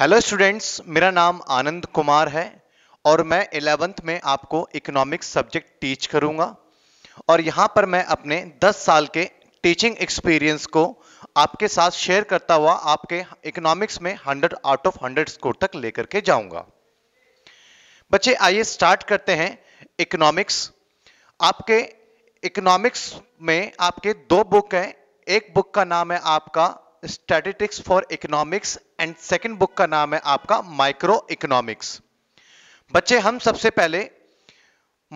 Hello students मेरा नाम आनंद कुमार है और मैं इलेवेंथ में आपको इकोनॉमिक्स सब्जेक्ट टीच करूंगा और यहाँ पर मैं अपने 10 साल के टीचिंग एक्सपीरियंस को आपके साथ शेयर करता हुआ आपके इकोनॉमिक्स में 100 आउट ऑफ 100 स्कोर तक लेकर के जाऊंगा बच्चे आइए स्टार्ट करते हैं इकोनॉमिक्स आपके इकोनॉमिक्स में आपके दो बुक हैं एक बुक का नाम है आपका statistics for economics and second book का नाम है आपका माइक्रो इकोनॉमिक्स बच्चे हम सबसे पहले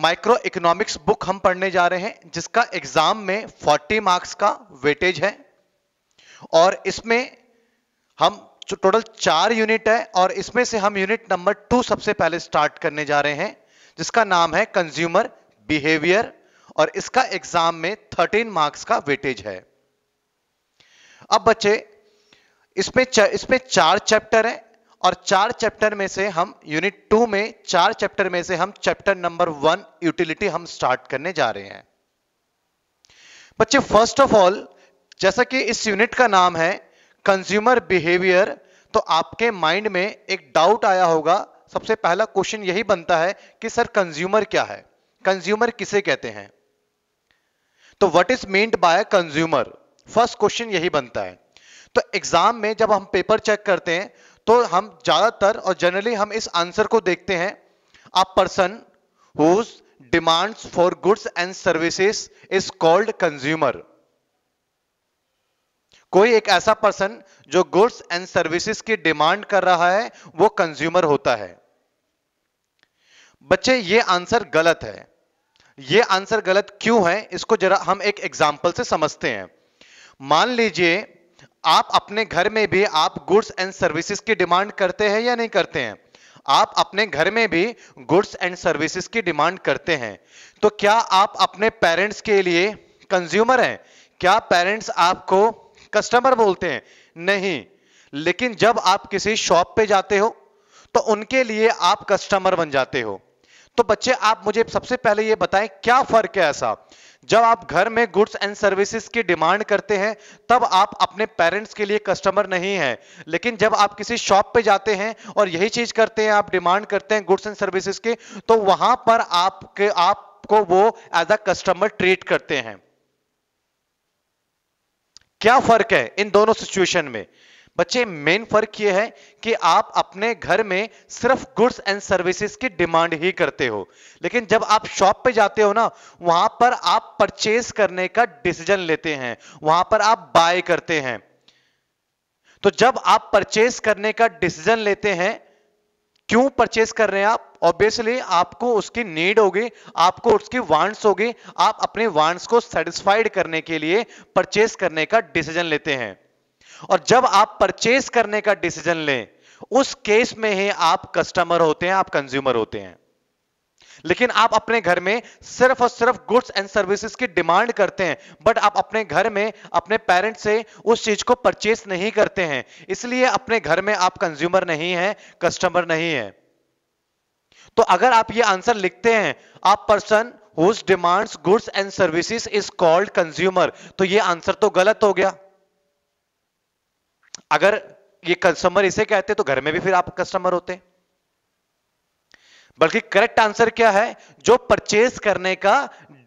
माइक्रो इकोनॉमिक्स बुक हम पढ़ने जा रहे हैं जिसका एग्जाम में 40 मार्क्स का वेटेज है और इसमें हम टोटल चार यूनिट है और इसमें से हम यूनिट नंबर टू सबसे पहले स्टार्ट करने जा रहे हैं जिसका नाम है कंज्यूमर बिहेवियर और इसका एग्जाम में 13 मार्क्स का वेटेज है अब बच्चे इसमें इसमें चार चैप्टर है और चार चैप्टर में से हम यूनिट टू में चार चैप्टर में से हम चैप्टर नंबर वन यूटिलिटी हम स्टार्ट करने जा रहे हैं बच्चे फर्स्ट ऑफ ऑल जैसा कि इस यूनिट का नाम है कंज्यूमर बिहेवियर तो आपके माइंड में एक डाउट आया होगा सबसे पहला क्वेश्चन यही बनता है कि सर कंज्यूमर क्या है कंज्यूमर किसे कहते हैं तो what is meant by consumer first question यही बनता है तो एग्जाम में जब हम पेपर चेक करते हैं तो हम ज्यादातर और जनरली हम इस आंसर को देखते हैं a person whose demands for goods and services is called consumer कोई एक ऐसा पर्सन जो गुड्स एंड सर्विसेज की डिमांड कर रहा है वो कंज्यूमर होता है बच्चे ये आंसर गलत है ये आंसर गलत क्यों है इसको जरा हम एक एग्जाम्पल से समझते हैं मान लीजिए आप अपने घर में भी आप गुड्स एंड सर्विसेज की डिमांड करते हैं या नहीं करते हैं आप अपने घर में भी गुड्स एंड सर्विसेज की डिमांड करते हैं तो क्या आप अपने पेरेंट्स के लिए कंज्यूमर हैं क्या पेरेंट्स आपको कस्टमर बोलते हैं नहीं लेकिन जब आप किसी शॉप पे जाते हो तो उनके लिए आप कस्टमर बन जाते हो तो बच्चे आप मुझे सबसे पहले ये बताएं क्या फर्क है ऐसा जब आप घर में गुड्स एंड सर्विसेज की डिमांड करते हैं तब आप अपने पेरेंट्स के लिए कस्टमर नहीं है लेकिन जब आप किसी शॉप पे जाते हैं और यही चीज करते हैं आप डिमांड करते हैं गुड्स एंड सर्विसेज के तो वहां पर आपके आपको वो एज अ कस्टमर ट्रीट करते हैं क्या फर्क है इन दोनों सिचुएशन में बच्चे मेन फर्क यह है कि आप अपने घर में सिर्फ गुड्स एंड सर्विसेज की डिमांड ही करते हो लेकिन जब आप शॉप पे जाते हो ना वहां पर आप परचेज करने का डिसीजन लेते हैं वहां पर आप बाय करते हैं तो जब आप परचेज करने का डिसीजन लेते हैं क्यों परचेज कर रहे हैं आप ऑब्वियसली आपको उसकी नीड होगी आपको उसकी वांट्स होगी आप अपने वांट्स को सेटिस्फाइड करने के लिए परचेज करने का डिसीजन लेते हैं और जब आप परचेस करने का डिसीजन लें उस केस में ही आप कस्टमर होते हैं आप कंज्यूमर होते हैं लेकिन आप अपने घर में सिर्फ और सिर्फ गुड्स एंड सर्विसेज की डिमांड करते हैं बट आप अपने घर में अपने पेरेंट्स से उस चीज को परचेस नहीं करते हैं इसलिए अपने घर में आप कंज्यूमर नहीं है कस्टमर नहीं है तो अगर आप ये आंसर लिखते हैं आप person whose demands goods and services is called consumer तो ये आंसर तो गलत हो गया अगर ये कस्टमर इसे कहते तो घर में भी फिर आप कस्टमर होते बल्कि करेक्ट आंसर क्या है जो परचेज करने का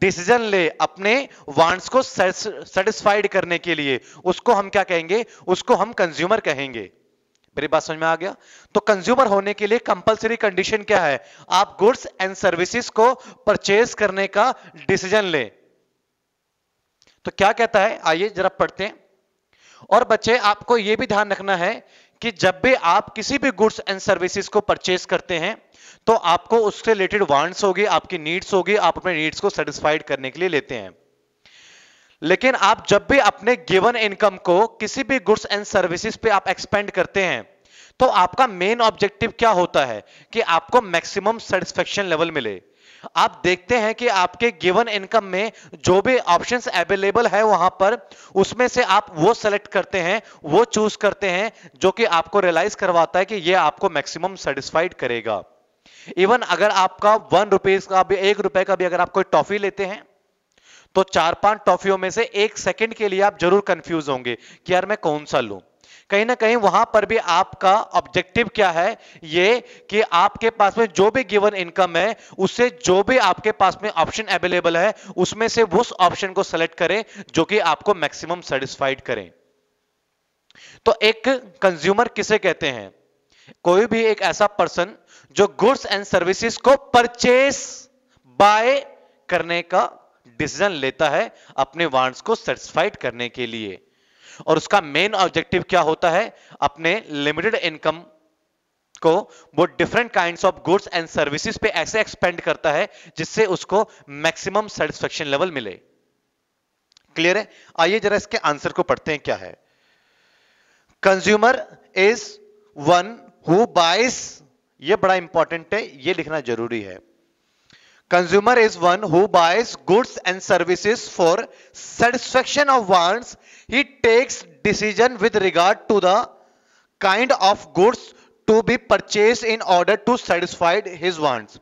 डिसीजन ले अपने वांट्स को सेटिस्फाइड करने के लिए उसको हम क्या कहेंगे उसको हम कंज्यूमर कहेंगे मेरी बात समझ में आ गया तो कंज्यूमर होने के लिए कंपलसरी कंडीशन क्या है आप गुड्स एंड सर्विसेज को परचेज करने का डिसीजन ले तो क्या कहता है आइए जरा पढ़ते हैं और बच्चे आपको यह भी ध्यान रखना है कि जब भी आप किसी भी गुड्स एंड सर्विसेज को परचेज करते हैं तो आपको उससे रिलेटेड वांट्स होगी आपकी नीड्स होगी आप अपने नीड्स को सेटिस्फाइड करने के लिए लेते हैं लेकिन आप जब भी अपने गिवन इनकम को किसी भी गुड्स एंड सर्विसेज पे आप एक्सपेंड करते हैं तो आपका मेन ऑब्जेक्टिव क्या होता है कि आपको मैक्सिमम सेटिस्फेक्शन लेवल मिले आप देखते हैं कि आपके गिवन इनकम में जो भी ऑप्शंस अवेलेबल है वहां पर उसमें से आप वो सेलेक्ट करते हैं वो चूज करते हैं जो कि आपको रियलाइज करवाता है कि ये आपको मैक्सिमम सेटिस्फाइड करेगा इवन अगर आपका वन रुपीज का भी एक रुपए का भी अगर आप कोई टॉफी लेते हैं तो चार पांच टॉफियों में से एक सेकंड के लिए आप जरूर कंफ्यूज होंगे कि यार मैं कौन सा लूं कहीं ना कहीं वहां पर भी आपका ऑब्जेक्टिव क्या है ये कि आपके पास में जो भी गिवन इनकम है उससे जो भी आपके पास में ऑप्शन अवेलेबल है उसमें से उस ऑप्शन को सेलेक्ट करें जो कि आपको मैक्सिमम सेटिस्फाइड करें तो एक कंज्यूमर किसे कहते हैं कोई भी एक ऐसा पर्सन जो गुड्स एंड सर्विसेज को परचेस बाय करने का डिसीजन लेता है अपने वांट्स को सेटिस्फाइड करने के लिए और उसका मेन ऑब्जेक्टिव क्या होता है अपने लिमिटेड इनकम को वो different kind of goods and services पे ऐसे एक्सपेंड करता है जिससे उसको मैक्सिमम सेटिस्फेक्शन लेवल मिले क्लियर है आइए जरा इसके आंसर को पढ़ते हैं क्या है कंज्यूमर इज वन हु बाइस ये बड़ा इंपॉर्टेंट है ये लिखना जरूरी है Consumer is one who buys goods and services for satisfaction of wants. He takes decision with regard to the kind of goods to be purchased in order to satisfy his wants.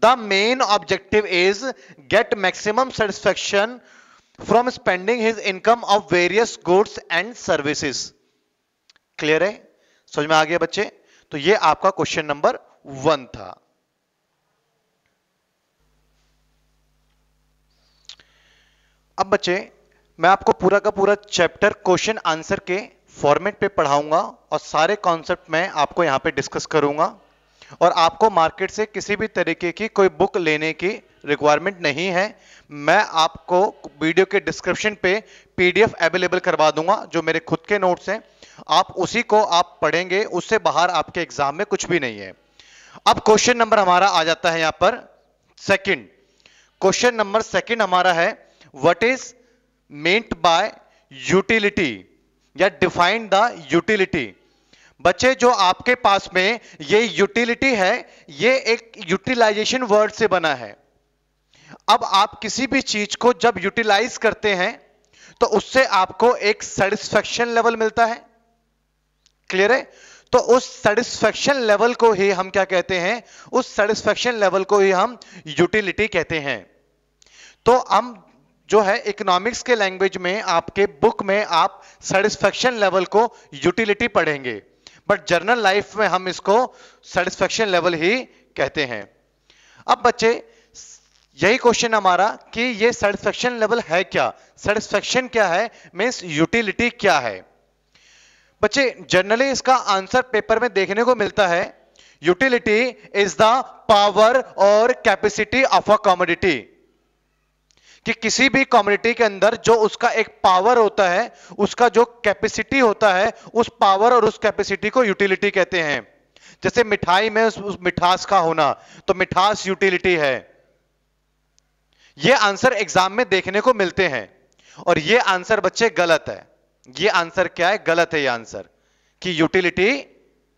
The main objective is get maximum satisfaction from spending his income of various goods and services. Clear है समझ में आ गया बच्चे तो ये आपका question number one था अब बच्चे मैं आपको पूरा का पूरा चैप्टर क्वेश्चन आंसर के फॉर्मेट पे पढ़ाऊंगा और सारे कॉन्सेप्ट मैं आपको यहाँ पे डिस्कस करूंगा और आपको मार्केट से किसी भी तरीके की कोई बुक लेने की रिक्वायरमेंट नहीं है मैं आपको वीडियो के डिस्क्रिप्शन पे पीडीएफ अवेलेबल करवा दूंगा जो मेरे खुद के नोट्स हैं आप उसी को आप पढ़ेंगे उससे बाहर आपके एग्जाम में कुछ भी नहीं है अब क्वेश्चन नंबर हमारा आ जाता है यहाँ पर सेकेंड क्वेश्चन नंबर सेकेंड हमारा है what is meant by utility या डिफाइन द यूटिलिटी बच्चे जो आपके पास में ये यूटिलिटी है ये एक यूटिलाइजेशन वर्ड से बना है अब आप किसी भी चीज को जब यूटिलाइज करते हैं तो उससे आपको एक सेटिस्फेक्शन लेवल मिलता है क्लियर है तो उस सेटिस्फेक्शन लेवल को ही हम क्या कहते हैं उस सेटिस्फेक्शन लेवल को ही हम यूटिलिटी कहते हैं तो हम जो है इकोनॉमिक्स के लैंग्वेज में आपके बुक में आप सेटिस्फेक्शन लेवल को यूटिलिटी पढ़ेंगे बट जर्नल लाइफ में हम इसको सेटिस्फेक्शन लेवल ही कहते हैं अब बच्चे यही क्वेश्चन हमारा कि ये सेटिस्फेक्शन लेवल है क्या सेटिस्फेक्शन क्या है मीन्स यूटिलिटी क्या है बच्चे जनरली इसका आंसर पेपर में देखने को मिलता है यूटिलिटी इज द पावर और कैपेसिटी ऑफ अ कॉमोडिटी कि किसी भी कम्युनिटी के अंदर जो उसका एक पावर होता है उसका जो कैपेसिटी होता है उस पावर और उस कैपेसिटी को यूटिलिटी कहते हैं जैसे मिठाई में उस, उस मिठास का होना तो मिठास यूटिलिटी है ये आंसर एग्जाम में देखने को मिलते हैं और ये आंसर बच्चे गलत है ये आंसर क्या है गलत है ये आंसर कि यूटिलिटी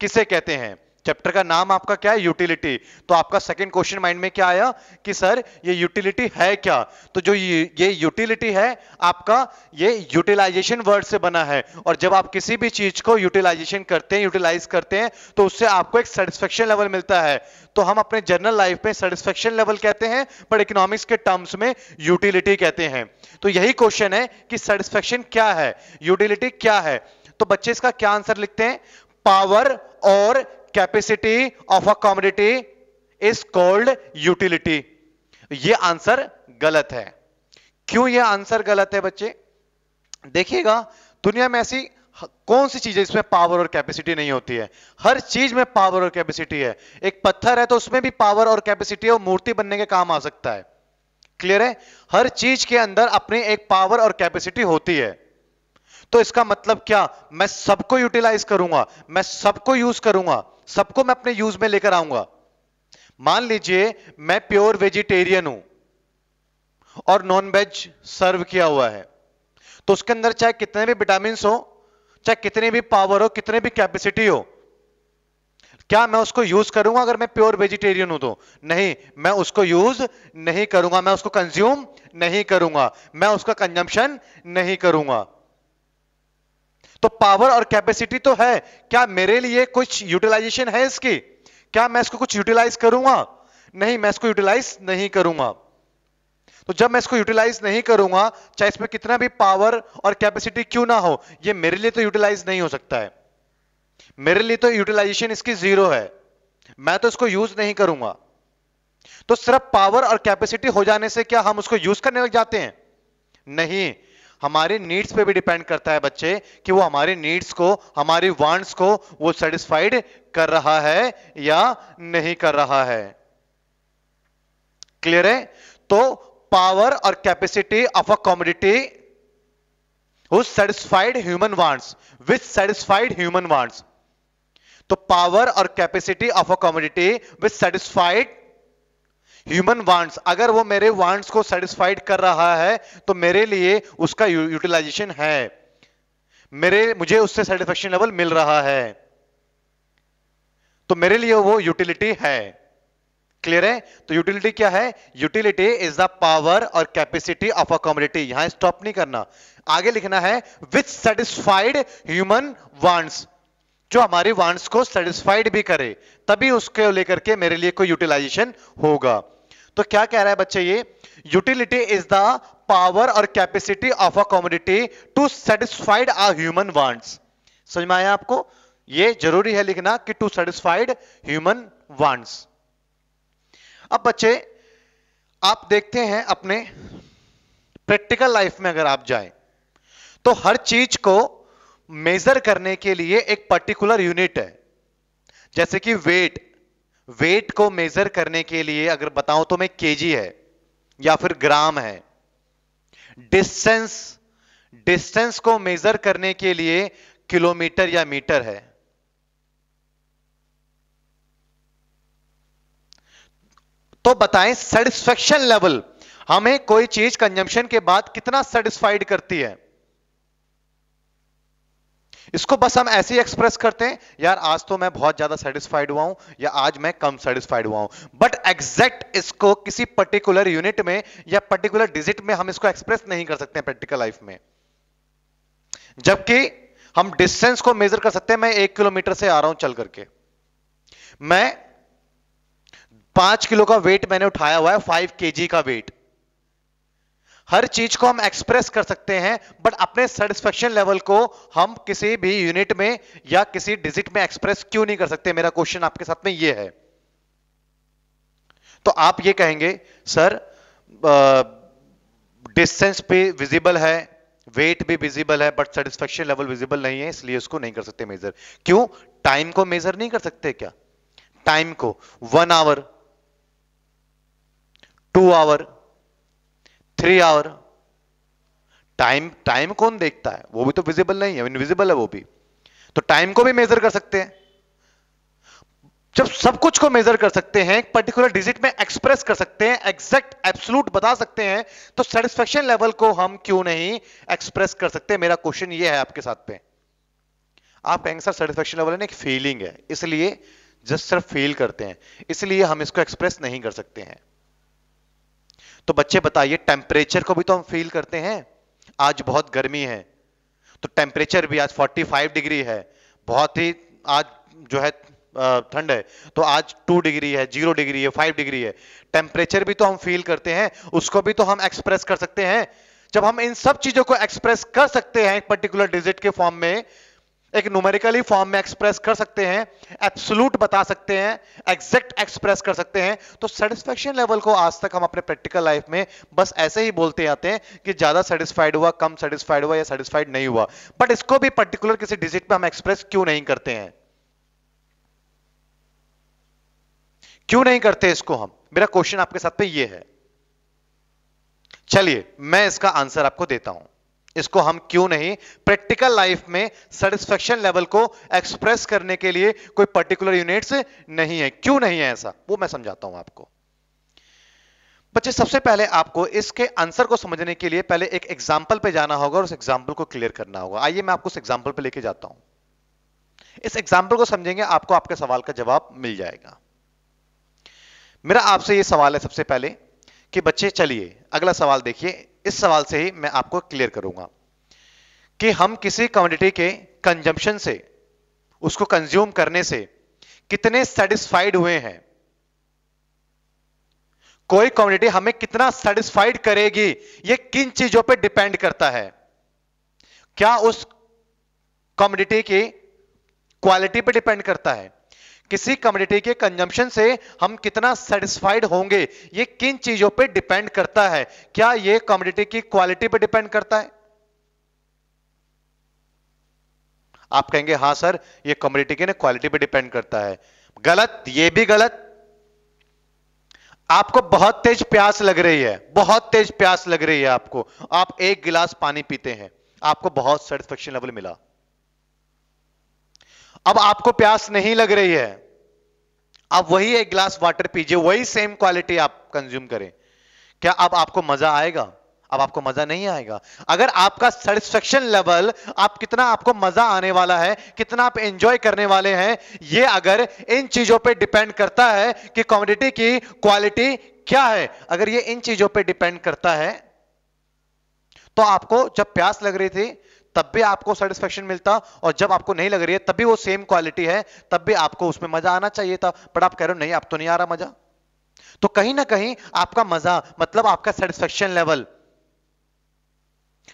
किसे कहते हैं चैप्टर का नाम आपका क्या है यूटिलिटी तो आपका सेकंड क्वेश्चन माइंड में क्या आया कि सर ये यूटिलिटी है क्या तो जो ये यूटिलिटी है आपका ये यूटिलाइजेशन वर्ड से बना है और जब आप किसी भी चीज को यूटिलाइजेशन करते हैं यूटिलाइज करते हैं तो उससे आपको एक सेटिस्फेक्शन लेवल मिलता है तो हम अपने जनरल लाइफ में सेटिस्फेक्शन लेवल कहते हैं पर इकोनॉमिक्स के टर्म्स में यूटिलिटी कहते हैं तो यही क्वेश्चन है कि सेटिस्फेक्शन क्या है यूटिलिटी क्या है तो बच्चे इसका क्या आंसर लिखते हैं पावर और capacity of a commodity is called utility ये आंसर गलत है क्यों ये आंसर गलत है बच्चे देखिएगा दुनिया में ऐसी कौन सी चीज है पावर और कैपेसिटी नहीं होती है हर चीज में पावर और कैपेसिटी है एक पत्थर है तो उसमें भी पावर और कैपेसिटी है और मूर्ति बनने के काम आ सकता है क्लियर है हर चीज के अंदर अपनी एक पावर और कैपेसिटी होती है तो इसका मतलब क्या मैं सबको यूटिलाइज करूंगा मैं सबको यूज करूंगा सबको मैं अपने यूज में लेकर आऊंगा मान लीजिए मैं प्योर वेजिटेरियन हूं और नॉन वेज सर्व किया हुआ है तो उसके अंदर चाहे कितने भी विटामिन हो चाहे कितने भी पावर हो कितने भी कैपेसिटी हो क्या मैं उसको यूज करूंगा अगर मैं प्योर वेजिटेरियन हूं तो नहीं मैं उसको यूज नहीं करूंगा मैं उसको कंज्यूम नहीं करूंगा मैं उसका कंजम्पशन नहीं करूंगा तो पावर और कैपेसिटी तो है क्या मेरे लिए कुछ यूटिलाइजेशन है इसकी क्या मैं इसको कुछ यूटिलाइज करूंगा नहीं मैं इसको यूटिलाइज नहीं करूंगा तो जब मैं इसको यूटिलाइज नहीं करूंगा चाहे इसमें कितना भी पावर और कैपेसिटी क्यों ना हो ये मेरे लिए तो यूटिलाइज नहीं हो सकता है मेरे लिए तो यूटिलाइजेशन इसकी जीरो है मैं तो इसको यूज नहीं करूंगा तो सिर्फ पावर और कैपेसिटी हो जाने से क्या हम उसको यूज करने लग जाते हैं नहीं हमारे नीड्स पे भी डिपेंड करता है बच्चे कि वो हमारे नीड्स को हमारे वांट्स को वो सेटिस्फाइड कर रहा है या नहीं कर रहा है क्लियर है तो पावर और capacity of a commodity satisfied human wants with satisfied human wants तो पावर और capacity of a commodity with satisfied human wants अगर वो मेरे वांट्स को सेटिस्फाइड कर रहा है तो मेरे लिए उसका यूटिलाइजेशन है मेरे मुझे उससे सेटिस्फेक्शन लेवल मिल रहा है तो मेरे लिए वो यूटिलिटी है क्लियर है तो यूटिलिटी क्या है यूटिलिटी इज द पावर और कैपेसिटी ऑफ अ कम्युनिटी यहां स्टॉप नहीं करना आगे लिखना है विथ सेटिस्फाइड ह्यूमन वांट्स जो हमारी वांट्स को सेटिस्फाइड भी करे तभी उसके लेकर के मेरे लिए कोई यूटिलाइजेशन होगा तो क्या कह रहा है बच्चे ये यूटिलिटी इज द पावर और capacity of a commodity to satisfied a human wants समझ में आया आपको ये जरूरी है लिखना कि टू सेटिस्फाइड ह्यूमन वांट्स अब बच्चे आप देखते हैं अपने प्रैक्टिकल लाइफ में अगर आप जाए तो हर चीज को मेजर करने के लिए एक पर्टिकुलर यूनिट है जैसे कि वेट वेट को मेजर करने के लिए अगर बताऊं तो मैं केजी है या फिर ग्राम है डिस्टेंस डिस्टेंस को मेजर करने के लिए किलोमीटर या मीटर है तो बताएं सेटिस्फेक्शन लेवल हमें कोई चीज कंजम्पशन के बाद कितना सेटिस्फाइड करती है इसको बस हम ऐसे ही एक्सप्रेस करते हैं यार आज तो मैं बहुत ज्यादा सेटिस्फाइड हुआ हूं या आज मैं कम सेटिस्फाइड हुआ हूं बट एग्जैक्ट इसको किसी पर्टिकुलर यूनिट में या पर्टिकुलर डिजिट में हम इसको एक्सप्रेस नहीं कर सकते प्रैक्टिकल लाइफ में जबकि हम डिस्टेंस को मेजर कर सकते हैं मैं एक किलोमीटर से आ रहा हूं चल करके मैं पांच किलो का वेट मैंने उठाया हुआ है फाइव के का वेट हर चीज को हम एक्सप्रेस कर सकते हैं बट अपने सेटिस्फेक्शन लेवल को हम किसी भी यूनिट में या किसी डिजिट में एक्सप्रेस क्यों नहीं कर सकते मेरा क्वेश्चन आपके साथ में ये है तो आप ये कहेंगे सर डिस्टेंस पे विजिबल है वेट भी विजिबल है बट सेटिस्फेक्शन लेवल विजिबल नहीं है इसलिए उसको नहीं कर सकते मेजर क्यों टाइम को मेजर नहीं कर सकते क्या टाइम को one hour two hour three hour time time कौन देखता है वो भी तो विजिबल नहीं है इनविजिबल है वो भी तो टाइम को भी मेजर कर सकते हैं जब सब कुछ को मेजर कर सकते हैं एक पर्टिकुलर डिजिट में एक्सप्रेस कर सकते हैं एग्जैक्ट एब्सोल्यूट बता सकते हैं तो सेटिस्फेक्शन लेवल को हम क्यों नहीं एक्सप्रेस कर सकते मेरा क्वेश्चन ये है आपके साथ पे आप एंसर सेटिस्फेक्शन लेवल एक फीलिंग है इसलिए जस्ट सिर्फ फील करते हैं इसलिए हम इसको एक्सप्रेस नहीं कर सकते हैं तो बच्चे बताइए टेम्परेचर को भी तो हम फील करते हैं आज बहुत गर्मी है तो टेम्परेचर भी आज 45 डिग्री है बहुत ही आज जो है ठंड है तो आज टू डिग्री है जीरो डिग्री है फाइव डिग्री है टेम्परेचर भी तो हम फील करते हैं उसको भी तो हम एक्सप्रेस कर सकते हैं जब हम इन सब चीजों को एक्सप्रेस कर सकते हैं एक पर्टिकुलर डिजिट के फॉर्म में एक न्यूमेरिकली फॉर्म में एक्सप्रेस कर सकते हैं एप्सुलूट बता सकते हैं एग्जैक्ट एक्सप्रेस कर सकते हैं तो सेटिस्फेक्शन लेवल को आज तक हम अपने प्रैक्टिकल लाइफ में बस ऐसे ही बोलते आते हैं कि ज्यादा सेटिस्फाइड हुआ कम सेटिस्फाइड हुआ या सेटिस्फाइड नहीं हुआ बट इसको भी पर्टिकुलर किसी डिजिट पे हम एक्सप्रेस क्यों नहीं करते हैं क्यों नहीं करते इसको हम मेरा क्वेश्चन आपके साथ पे ये है चलिए मैं इसका आंसर आपको देता हूं इसको हम क्यों नहीं प्रैक्टिकल लाइफ में सेटिस्फेक्शन लेवल को एक्सप्रेस करने के लिए कोई पर्टिकुलर यूनिट्स नहीं है क्यों नहीं है ऐसा वो मैं समझाता हूं आपको बच्चे सबसे पहले आपको इसके आंसर को समझने के लिए पहले एक एग्जाम्पल पे जाना होगा और उस एग्जाम्पल को क्लियर करना होगा आइए मैं आपको उस एग्जाम्पल पे लेके जाता हूं इस एग्जाम्पल को समझेंगे आपको आपके सवाल का जवाब मिल जाएगा मेरा आपसे ये सवाल है सबसे पहले कि बच्चे चलिए अगला सवाल देखिए इस सवाल से ही मैं आपको क्लियर करूंगा कि हम किसी कम्युनिटी के कंजम्पशन से उसको कंज्यूम करने से कितने सेटिस्फाइड हुए हैं कोई कम्युनिटी हमें कितना सेटिस्फाइड करेगी यह किन चीजों पर डिपेंड करता है क्या उस कम्युनिटी की क्वालिटी पर डिपेंड करता है किसी कम्युनिटी के कंजम्पशन से हम कितना सेटिस्फाइड होंगे ये किन चीजों पे डिपेंड करता है क्या ये कम्युनिटी की क्वालिटी पे डिपेंड करता है आप कहेंगे हाँ सर ये कम्युनिटी के ना क्वालिटी पे डिपेंड करता है गलत ये भी गलत आपको बहुत तेज प्यास लग रही है बहुत तेज प्यास लग रही है आपको आप एक गिलास पानी पीते हैं आपको बहुत सेटिस्फेक्शन लेवल मिला अब आपको प्यास नहीं लग रही है आप वही एक ग्लास वाटर पीजिए वही सेम क्वालिटी आप कंज्यूम करें क्या अब आपको मजा आएगा अब आपको मजा नहीं आएगा अगर आपका सेटिस्फेक्शन लेवल आप कितना आपको मजा आने वाला है कितना आप एंजॉय करने वाले हैं ये अगर इन चीजों पे डिपेंड करता है कि कॉमोडिटी की क्वालिटी क्या है अगर ये इन चीजों पे डिपेंड करता है तो आपको जब प्यास लग रही थी तब भी आपको सेटिस्फेक्शन मिलता और जब आपको नहीं लग रही है तब भी वो सेम क्वालिटी है तब भी आपको उसमें मजा आना चाहिए था बट आप कह रहे हो नहीं आप तो नहीं आ रहा मजा तो कहीं ना कहीं आपका मजा मतलब आपका सेटिस्फेक्शन लेवल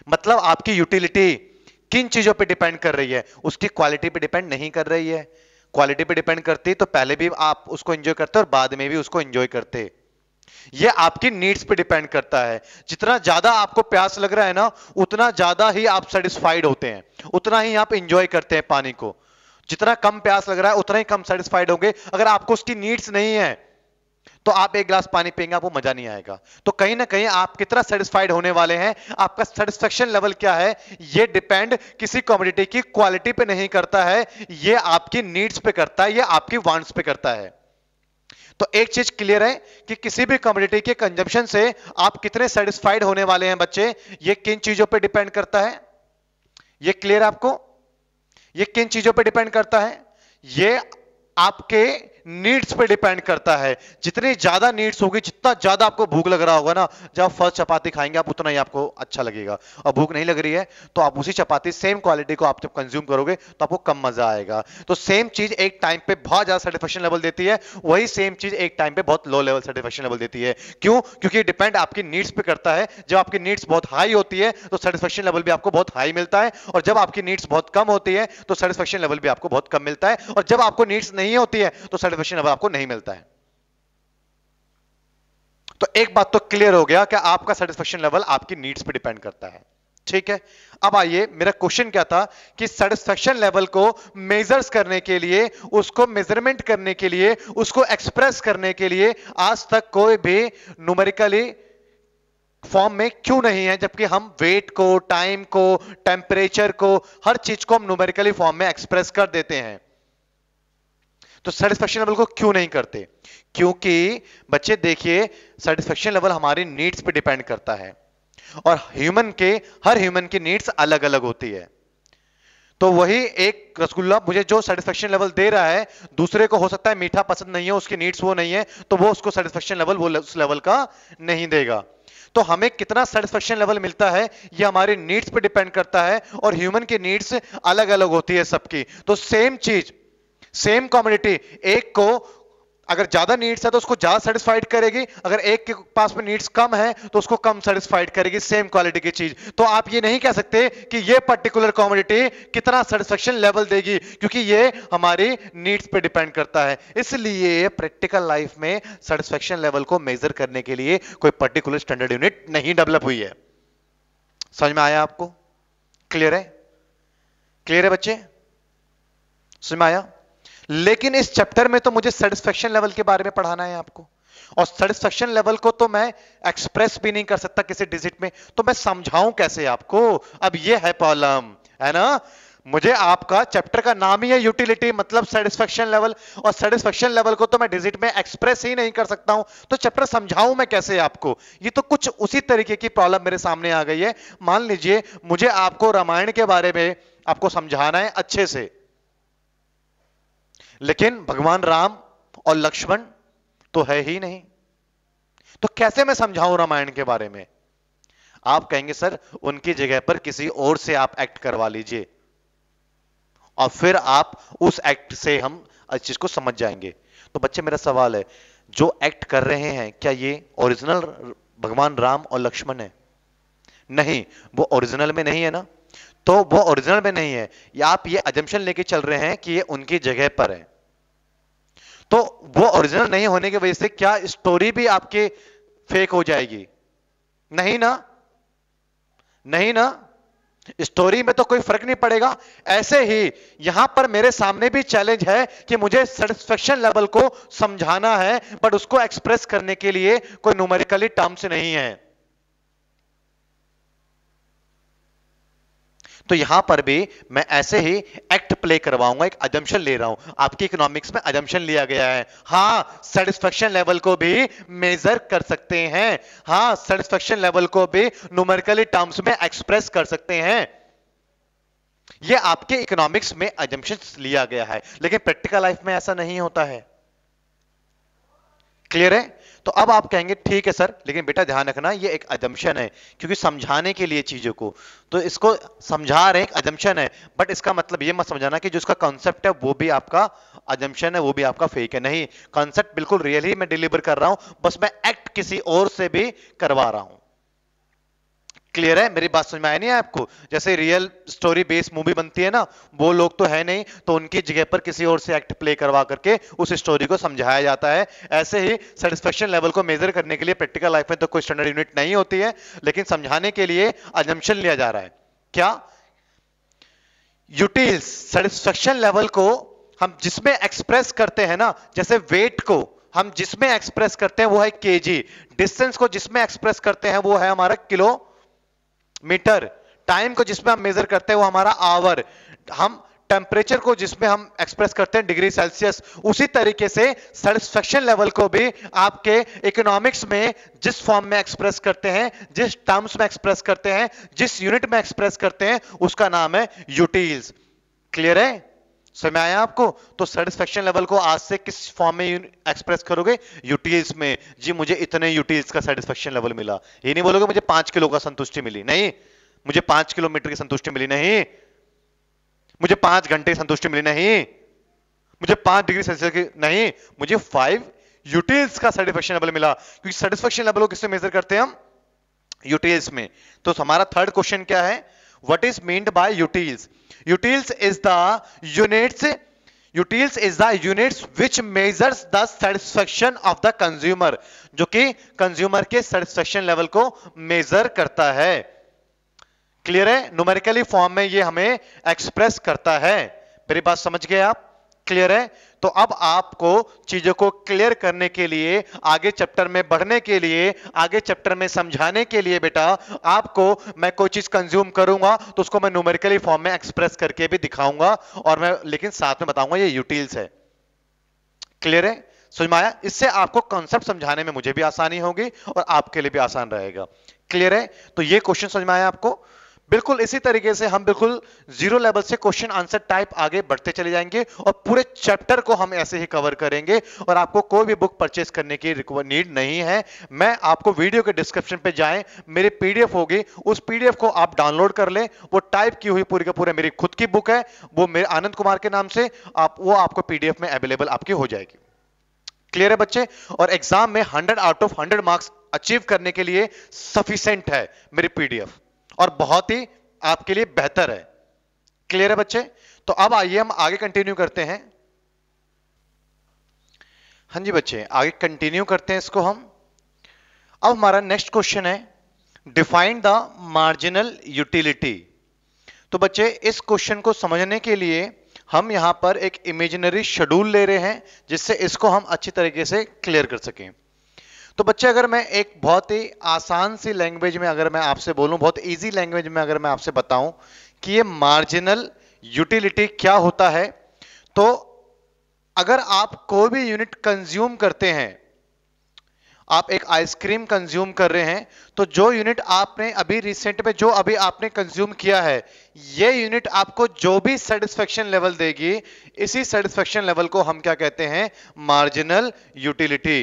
मतलब आपकी यूटिलिटी किन चीजों पे डिपेंड कर रही है उसकी क्वालिटी पे डिपेंड नहीं कर रही है क्वालिटी पे डिपेंड करती तो पहले भी आप उसको एंजॉय करते और बाद में भी उसको एंजॉय करते ये आपकी नीड्स पे डिपेंड करता है जितना ज्यादा आपको प्यास लग रहा है ना उतना ज्यादा ही आप सेटिस्फाइड होते हैं उतना ही आप इंजॉय करते हैं पानी को जितना कम प्यास लग रहा है उतना ही कम सेटिस्फाइड होंगे अगर आपको उसकी नीड्स नहीं है तो आप एक ग्लास पानी पियेंगे आपको मजा नहीं आएगा तो कहीं ना कहीं आप कितना सेटिस्फाइड होने वाले हैं आपका सेटिस्फेक्शन लेवल क्या है ये डिपेंड किसी कॉमोडिटी की क्वालिटी पे नहीं करता है ये आपकी नीड्स पे करता है ये आपकी वांट्स पे करता है तो एक चीज क्लियर है कि किसी भी कम्युनिटी के कंजम्पशन से आप कितने सेटिस्फाइड होने वाले हैं बच्चे ये किन चीजों पे डिपेंड करता है ये क्लियर आपको ये किन चीजों पे डिपेंड करता है ये आपके नीड्स पे डिपेंड करता है जितनी ज्यादा नीड्स होगी जितना ज्यादा आपको भूख लग रहा होगा ना जब फर्स्ट चपाती खाएंगे आप उतना ही आपको अच्छा लगेगा और भूख नहीं लग रही है तो आप उसी चपाती सेम क्वालिटी को आप जब कंज्यूम करोगे तो आपको कम मजा आएगा तो सेम चीज एक टाइम पे बहुत ज्यादा सेटिस्फेक्शन लेवल देती है वही सेम चीज एक टाइम पे बहुत लो लेवल सेटिस्फेक्शन लेवल देती है क्यों क्योंकि डिपेंड आपकी नीड्स पे करता है जब आपकी नीड्स बहुत हाई होती है तो सेटिस्फेक्शन लेवल भी आपको बहुत हाई मिलता है और जब आपकी नीड्स बहुत कम होती है तो सेटिस्फेक्शन लेवल भी आपको बहुत कम मिलता है और जब आपको नीड्स नहीं होती है तो सेटिस्फेक्शन अब आपको नहीं मिलता है तो एक बात तो क्लियर हो गया कि आपका सेटिस्फेक्शन लेवल आपकी नीड्स पे डिपेंड करता है ठीक है अब आइए मेरा क्वेश्चन क्या था कि सेटिस्फेक्शन लेवल को मेजर्स करने के लिए उसको मेजरमेंट करने के लिए उसको एक्सप्रेस करने के लिए आज तक कोई भी न्यूमेरिकली फॉर्म में क्यों नहीं है जबकि हम वेट को टाइम को टेम्परेचर को हर चीज को हम न्यूमेरिकली फॉर्म में एक्सप्रेस कर देते हैं तो सेटिस्फेक्शन लेवल को क्यों नहीं करते क्योंकि बच्चे देखिए सेटिस्फेक्शन लेवल हमारी नीड्स पे डिपेंड करता है और ह्यूमन के हर ह्यूमन की नीड्स अलग अलग होती है तो वही एक रसगुल्ला मुझे जो सेटिस्फेक्शन लेवल दे रहा है दूसरे को हो सकता है मीठा पसंद नहीं है उसकी नीड्स वो नहीं है तो वो उसको सेटिस्फेक्शन लेवल वो उस लेवल का नहीं देगा तो हमें कितना सेटिस्फेक्शन लेवल मिलता है ये हमारे नीड्स पे डिपेंड करता है और ह्यूमन की नीड्स अलग अलग होती है सबकी तो सेम चीज सेम कम्युनिटी एक को अगर ज्यादा नीड्स है तो उसको ज्यादा सेटिस्फाइड करेगी अगर एक के पास में नीड्स कम है तो उसको कम सेटिस्फाइड करेगी सेम क्वालिटी की चीज तो आप ये नहीं कह सकते कि ये पर्टिकुलर कॉमोडिटी कितना सेटिस्फेक्शन लेवल देगी क्योंकि ये हमारी नीड्स पे डिपेंड करता है इसलिए प्रैक्टिकल लाइफ में सेटिस्फेक्शन लेवल को मेजर करने के लिए कोई पर्टिकुलर स्टैंडर्ड यूनिट नहीं डेवलप हुई है समझ में आया आपको क्लियर है क्लियर है बच्चे समझ में आया लेकिन इस चैप्टर में तो मुझे सेटिस्फेक्शन लेवल के बारे में पढ़ाना है आपको और सेटिस्फेक्शन लेवल को तो मैं एक्सप्रेस भी नहीं कर सकता किसी डिजिट में तो मैं समझाऊं कैसे आपको अब ये है प्रॉब्लम है ना मुझे आपका चैप्टर का नाम ही है यूटिलिटी मतलब सेटिस्फेक्शन लेवल और सेटिस्फेक्शन लेवल को तो मैं डिजिट में एक्सप्रेस ही नहीं कर सकता हूं तो चैप्टर समझाऊं मैं कैसे आपको ये तो कुछ उसी तरीके की प्रॉब्लम मेरे सामने आ गई है मान लीजिए मुझे आपको रामायण के बारे में आपको समझाना है अच्छे से लेकिन भगवान राम और लक्ष्मण तो है ही नहीं तो कैसे मैं समझाऊं रामायण के बारे में आप कहेंगे सर उनकी जगह पर किसी और से आप एक्ट करवा लीजिए और फिर आप उस एक्ट से हम इस चीज को समझ जाएंगे तो बच्चे मेरा सवाल है जो एक्ट कर रहे हैं क्या ये ओरिजिनल भगवान राम और लक्ष्मण है नहीं वो ओरिजिनल में नहीं है ना तो वो ओरिजिनल में नहीं है या आप ये अजम्पशन लेके चल रहे हैं कि ये उनकी जगह पर है तो वो ओरिजिनल नहीं होने की वजह से क्या स्टोरी भी आपके फेक हो जाएगी नहीं ना नहीं ना स्टोरी में तो कोई फर्क नहीं पड़ेगा ऐसे ही यहां पर मेरे सामने भी चैलेंज है कि मुझे सेटिस्फेक्शन लेवल को समझाना है बट उसको एक्सप्रेस करने के लिए कोई न्यूमेरिकली टर्म्स नहीं है तो यहां पर भी मैं ऐसे ही एक्ट प्ले करवाऊंगा एक अजम्पन ले रहा हूं आपकी इकोनॉमिक्स में अजम्पन लिया गया है हाँ सेटिस्फेक्शन लेवल को भी मेजर कर सकते हैं हाँ सेटिस्फेक्शन लेवल को भी नुमेरिकली टर्म्स में एक्सप्रेस कर सकते हैं ये आपके इकोनॉमिक्स में अजम्पन लिया गया है लेकिन प्रैक्टिकल लाइफ में ऐसा नहीं होता है क्लियर है तो अब आप कहेंगे ठीक है सर लेकिन बेटा ध्यान रखना ये एक अजम्पन है क्योंकि समझाने के लिए चीज़ों को तो इसको समझा रहे एक अजम्पन है बट इसका मतलब ये मत समझाना कि जो इसका कॉन्सेप्ट है वो भी आपका अजम्पन है वो भी आपका फेक है नहीं कॉन्सेप्ट बिल्कुल रियल ही मैं डिलीवर कर रहा हूं बस मैं एक्ट किसी और से भी करवा रहा हूं क्लियर है मेरी बात समझ में आई नहीं आपको जैसे रियल स्टोरी बेस मूवी बनती है ना वो लोग तो है नहीं तो उनकी जगह पर किसी और से एक्ट प्ले करवा करके उस स्टोरी को समझाया जाता है ऐसे ही सेटिस्फेक्शन लेवल को मेजर करने के लिए प्रैक्टिकल लाइफ में तो कोई स्टैंडर्ड यूनिट नहीं होती है लेकिन समझाने के लिए अजम्पन लिया जा रहा है क्या यूटिल्स सेटिस्फेक्शन लेवल को हम जिसमें एक्सप्रेस करते हैं ना जैसे वेट को हम जिसमें एक्सप्रेस करते हैं वो है केजी डिस्टेंस को जिसमें एक्सप्रेस करते हैं वो है हमारा किलो मीटर टाइम को जिसमें हम मेजर करते हैं वो हमारा आवर हम टेम्परेचर को जिसमें हम एक्सप्रेस करते हैं डिग्री सेल्सियस उसी तरीके से सेटिस्फेक्शन लेवल को भी आपके इकोनॉमिक्स में जिस फॉर्म में एक्सप्रेस करते हैं जिस टर्म्स में एक्सप्रेस करते हैं जिस यूनिट में एक्सप्रेस करते हैं उसका नाम है यूटील्स क्लियर है समय आया आपको तो सेटिस्फेक्शन लेवल को आज से किस फॉर्म में एक्सप्रेस करोगे यूटीज में जी मुझे इतने यूटीज का सेटिस्फेक्शन लेवल मिला ये नहीं बोलोगे मुझे पांच किलो का संतुष्टि मिली नहीं मुझे पांच किलोमीटर की संतुष्टि मिली नहीं मुझे पांच घंटे की संतुष्टि मिली नहीं मुझे पांच डिग्री सेल्सियस की नहीं मुझे फाइव यूटीज का सेटिस्फेक्शन लेवल मिला क्योंकि सेटिस्फेक्शन लेवल को किससे मेजर करते हैं हम यूटीज में तो हमारा थर्ड क्वेश्चन क्या है what is meant by utils utils is the units utils is the units which measure the satisfaction of the consumer जो कि कंज्यूमर के सेटिस्फेक्शन लेवल को मेजर करता है क्लियर है न्यूमेरिकली फॉर्म में ये हमें एक्सप्रेस करता है मेरी बात समझ गए आप क्लियर है तो अब आपको चीजों को क्लियर करने के लिए आगे चैप्टर में बढ़ने के लिए आगे चैप्टर में समझाने के लिए बेटा आपको मैं कोई चीज कंज्यूम करूंगा तो उसको मैं न्यूमेरिकली फॉर्म में एक्सप्रेस करके भी दिखाऊंगा और मैं लेकिन साथ में बताऊंगा ये यूटील्स है क्लियर है समझ इससे आपको कॉन्सेप्ट समझाने में मुझे भी आसानी होगी और आपके लिए भी आसान रहेगा क्लियर है तो ये क्वेश्चन समझ में आया आपको बिल्कुल इसी तरीके से हम बिल्कुल जीरो लेवल से क्वेश्चन आंसर टाइप आगे बढ़ते चले जाएंगे और पूरे चैप्टर को हम ऐसे ही कवर करेंगे और आपको कोई भी बुक परचेस करने की नीड नहीं है मैं आपको वीडियो के डिस्क्रिप्शन पे जाएं मेरी पीडीएफ होगी उस पीडीएफ को आप डाउनलोड कर लें वो टाइप की हुई पूरी का पूरा मेरी खुद की बुक है वो मेरे आनंद कुमार के नाम से आप वो आपको पीडीएफ में अवेलेबल आपकी हो जाएगी क्लियर है बच्चे और एग्जाम में hundred out of hundred marks achieve करने के लिए सफिशेंट है मेरी पीडीएफ और बहुत ही आपके लिए बेहतर है क्लियर है बच्चे तो अब आइए हम आगे कंटिन्यू करते हैं हाँ जी बच्चे आगे कंटिन्यू करते हैं इसको हम अब हमारा नेक्स्ट क्वेश्चन है डिफाइन द मार्जिनल यूटिलिटी तो बच्चे इस क्वेश्चन को समझने के लिए हम यहां पर एक इमेजिनरी शेड्यूल ले रहे हैं जिससे इसको हम अच्छी तरीके से क्लियर कर सकें तो बच्चे अगर मैं एक बहुत ही आसान सी लैंग्वेज में अगर मैं आपसे बोलूं बहुत इजी लैंग्वेज में अगर मैं आपसे बताऊं कि ये मार्जिनल यूटिलिटी क्या होता है तो अगर आप कोई भी यूनिट कंज्यूम करते हैं आप एक आइसक्रीम कंज्यूम कर रहे हैं तो जो यूनिट आपने अभी रिसेंट में जो अभी आपने कंज्यूम किया है ये यूनिट आपको जो भी सेटिस्फेक्शन लेवल देगी इसी सेटिस्फेक्शन लेवल को हम क्या कहते हैं मार्जिनल यूटिलिटी